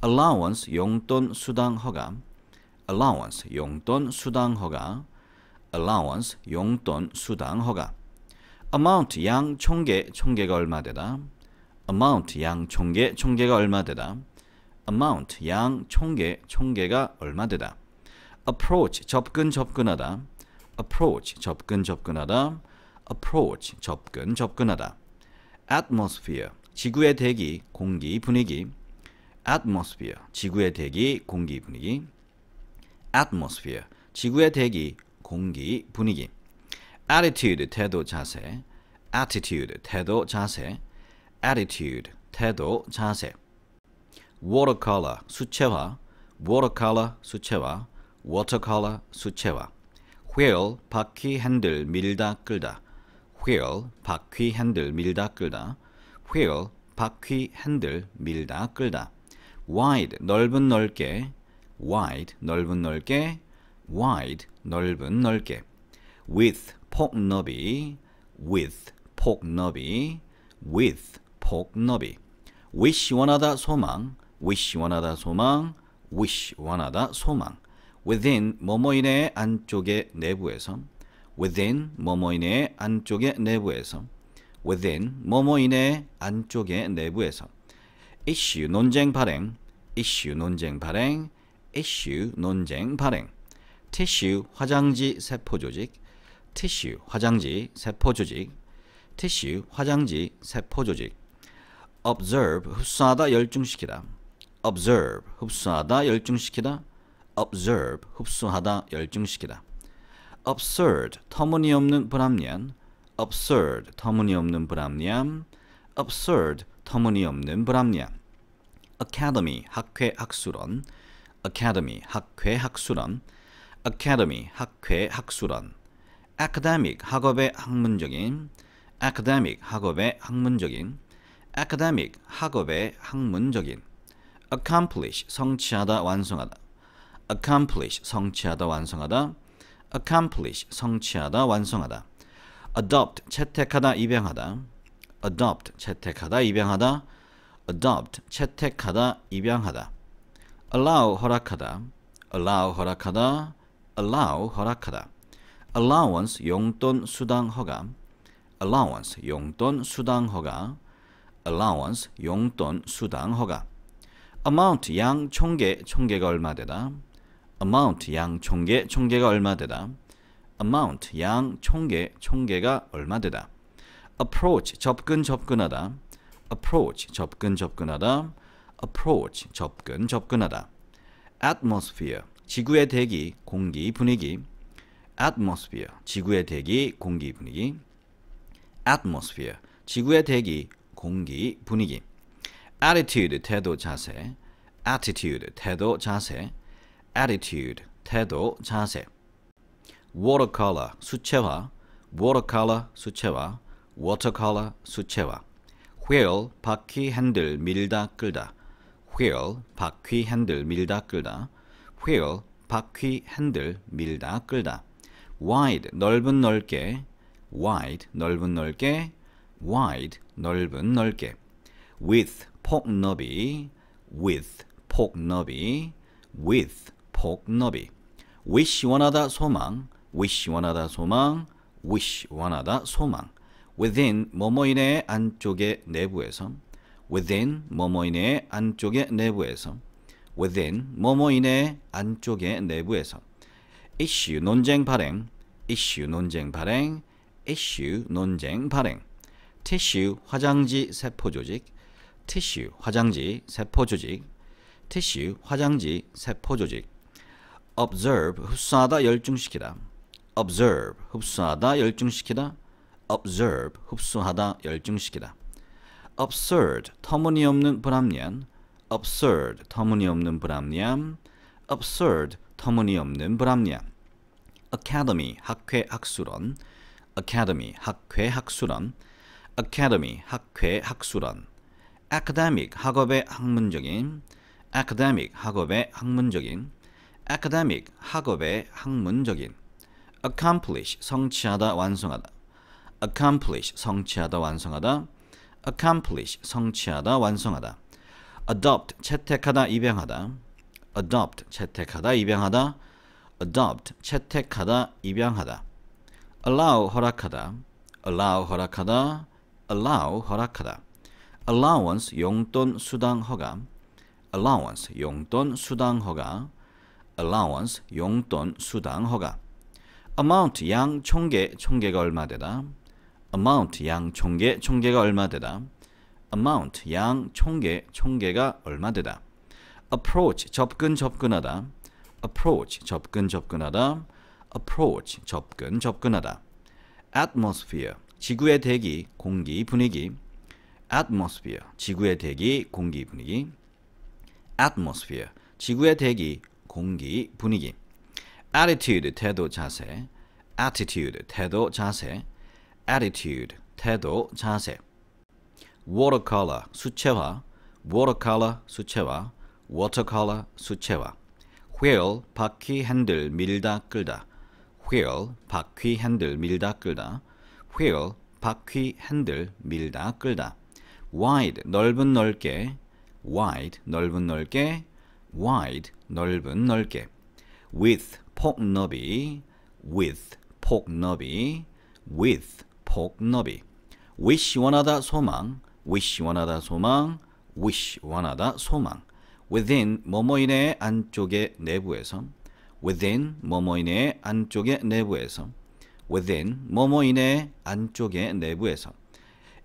allowance 용돈 수당 허가. allowance 용돈 수당 허가. allowance 용돈 수당 허가. amount 양 총계 총계가 얼마 되다. amount 양 총계 총계가 얼마 되다. amount 양 총계 총계가 얼마 되다. approach 접근 접근하다. approach 접근 접근하다 approach 접근 접근하다 atmosphere 지구의 대기 공기 분위기 atmosphere 지구의 대기 공기 분위기 atmosphere 지구의 대기 공기 분위기 attitude 태도 자세 attitude 태도 자세 attitude 태도 자세 watercolor 수채화 watercolor 수채화 watercolor 수채화 w h 바퀴 핸들 밀다 끌다 w 바퀴 핸들 밀다 끌다 w 바퀴 핸들 밀다 끌다 wide 넓은 넓게 wide 넓은 넓게 wide 넓은 넓게 with 폭 너비 with 폭 너비 with 폭 너비 wish 원하다 소망 wish 원하다 소망 wish 원하다 소망 within 뭐뭐인의 안쪽의 내부에서 within 뭐뭐인의 안쪽의 내부에서 within 뭐뭐인의 안쪽의 내부에서 issue 논쟁 발행 issue 논쟁 발행 issue 논쟁 발행 tissue 화장지 세포 조직 tissue 화장지 세포 조직 tissue 화장지 세포 조직 observe 흡수하다 열중시키다 observe 흡수하다 열중시키다 observe 흡수하다 열중시키다 absurd 터무니없는 불합리한 absurd 터무니없는 불합리함 absurd 터무니없는 불합리함 academy 학회 학술원 academy 학회 학술원 academy 학회 학술원 academic 학업의 학문적인 academic 학업의 학문적인 academic 학업의 학문적인 accomplish 성취하다 완성하다 accomplish 성취하다 완성하다 accomplish 성취하다 완성하다 adopt 채택하다 입양하다 adopt 채택하다 입양하다 adopt 채택하다 입양하다 allow 허락하다 allow 허락하다 allow 허락하다 allowance 용돈 수당 허가 allowance 용돈 수당 허가 allowance 용돈 수당 허가 amount 양 총계 총계가 얼마 되다 amount 양 총계 총계가 얼마 되다 amount 양 총계 총계가 얼마 되다 approach 접근 접근하다 approach 접근 접근하다 approach 접근 접근하다 atmosphere 지구의 대기 공기 분위기 atmosphere 지구의 대기 공기 분위기 atmosphere 지구의 대기 공기 분위기 attitude 태도 자세 attitude 태도 자세 attitude, 태도, 자세 watercolor, 수채화 watercolor, 수채화 watercolor, 수채화 wheel, 바퀴, 핸들, 밀다, 끌다 wheel, 바퀴, 핸들, 밀다, 끌다 wheel, 바퀴, 핸들, 밀다, 끌다 wide, 넓은 넓게 wide, 넓은 넓게 wide, 넓은 넓게 with, 폭 너비 with, 폭 너비 with, 폭너비 wish 원하다 소망 wish 원하다 소망 wish 원하다 소망 within 뭐뭐인의 안쪽의 내부에서 within 뭐뭐인의 안쪽의 내부에서 within 뭐뭐인의 안쪽의 내부에서 issue 논쟁 발행 issue 논쟁 발행 issue 논쟁 발행 tissue 화장지 세포 조직 tissue 화장지 세포 조직 tissue 화장지 세포 조직 observe 흡수하다 열중시키다 observe 흡수하다 열중시키다 observe 흡수하다 열중시키다 absurd 터무니없는 불합리한 absurd 터무니없는 불합리함 absurd 터무니없는 불합리함 academy 학회 학술원 academy 학회 학술원 academy 학회 학술원 academic 학업의 학문적인 academic 학업의 학문적인 academic 학업의 학문적인 accomplish 성취하다 완성하다 accomplish 성취하다 완성하다 accomplish 성취하다 완성하다 adopt 채택하다 입양하다 adopt 채택하다 입양하다 adopt 채택하다 입양하다 allow 허락하다 allow 허락하다 allow 허락하다 allowance 용돈 수당 허가 allowance 용돈 수당 허가 allowance 용돈 수당 허가 amount 양 총계 총계가 얼마 되다 amount 양 총계 총계가 얼마 되다 amount 양 총계 총계가 얼마 되다 approach 접근 접근하다 approach 접근 접근하다 approach 접근 접근하다 atmosphere 지구의 대기 공기 분위기 atmosphere 지구의 대기 공기 분위기 atmosphere 지구의 대기 공기, 분위기 attitude, 태도, 자세 attitude, 태도, 자세 attitude, 태도, 자세 watercolor, 수채화 watercolor, 수채화 watercolor, 수채화 wheel, 바퀴, 핸들, 밀다, 끌다 wheel, 바퀴, 핸들, 밀다, 끌다 wheel, 바퀴, 핸들, 밀다, 끌다 wide, 넓은 넓게 wide, 넓은 넓게 wide 넓은 넓게 with 폭너비 with 폭너비 with 폭너비 wish 원하다 소망 wish 원하다 소망 wish 원하다 소망 within 뭐뭐인의 안쪽에 내부에서 within 뭐뭐인의 안쪽에 내부에서 within 뭐뭐인의 안쪽에 내부에서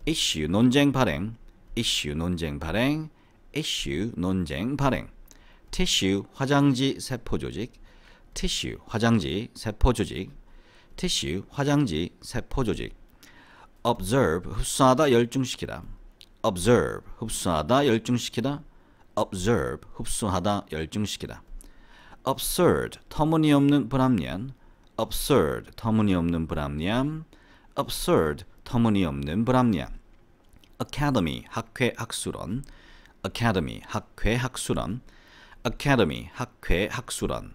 issue 논쟁 발행 issue 논쟁 발행 issue 논쟁 발행 tissue 화장지 세포 조직 tissue 화장지 세포 조직 tissue 화장지 세포 조직 observe 흡수하다 열중시키다 observe 흡수하다 열중시키다 observe 흡수하다 열중시키다 absurd 터무니없는 불합리한 absurd 터무니없는 불합리함 absurd 터무니없는 불합리함 academy 학회 학술원 academy 학회 학술원 academy 학회 학술원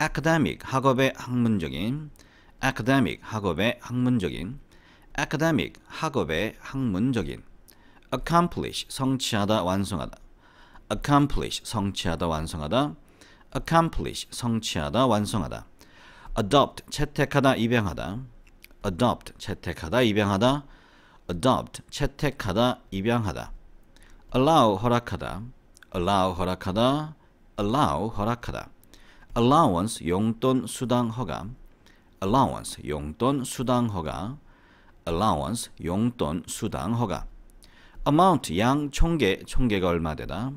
academic 학업의 학문적인 academic 학업의 학문적인 academic 학업의 학문적인 accomplish 성취하다 완성하다 accomplish 성취하다 완성하다 accomplish 성취하다 완성하다 adopt 채택하다 입양하다 adopt 채택하다 입양하다 adopt 채택하다 입양하다 allow 허락하다 allow 허락하다 allow 허락하다. allowance 용돈 수당 허가. allowance 용돈 수당 허가. allowance 용돈 수당 허가. amount 양 총계 총계가 얼마 되다.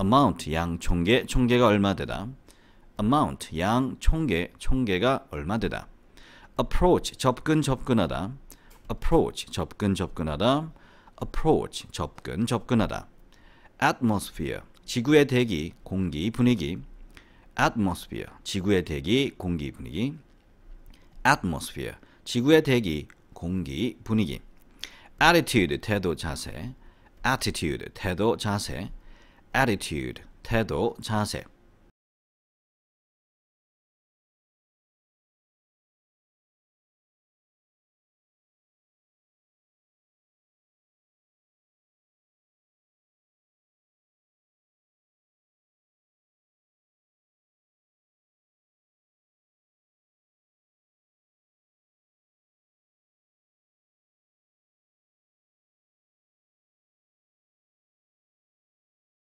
amount 양 총계 총계가 얼마 되다. amount 양 총계 총계가 얼마 되다. approach 접근 접근하다. approach 접근 접근하다. approach 접근 접근하다. atmosphere 지구의 대기, 공기, 분위기 atmosphere, 지구의 대기, 공기, 분위기 atmosphere, 지구의 대기, 공기, 분위기 attitude, 태도, 자세 attitude, 태도, 자세 attitude, 태도, 자세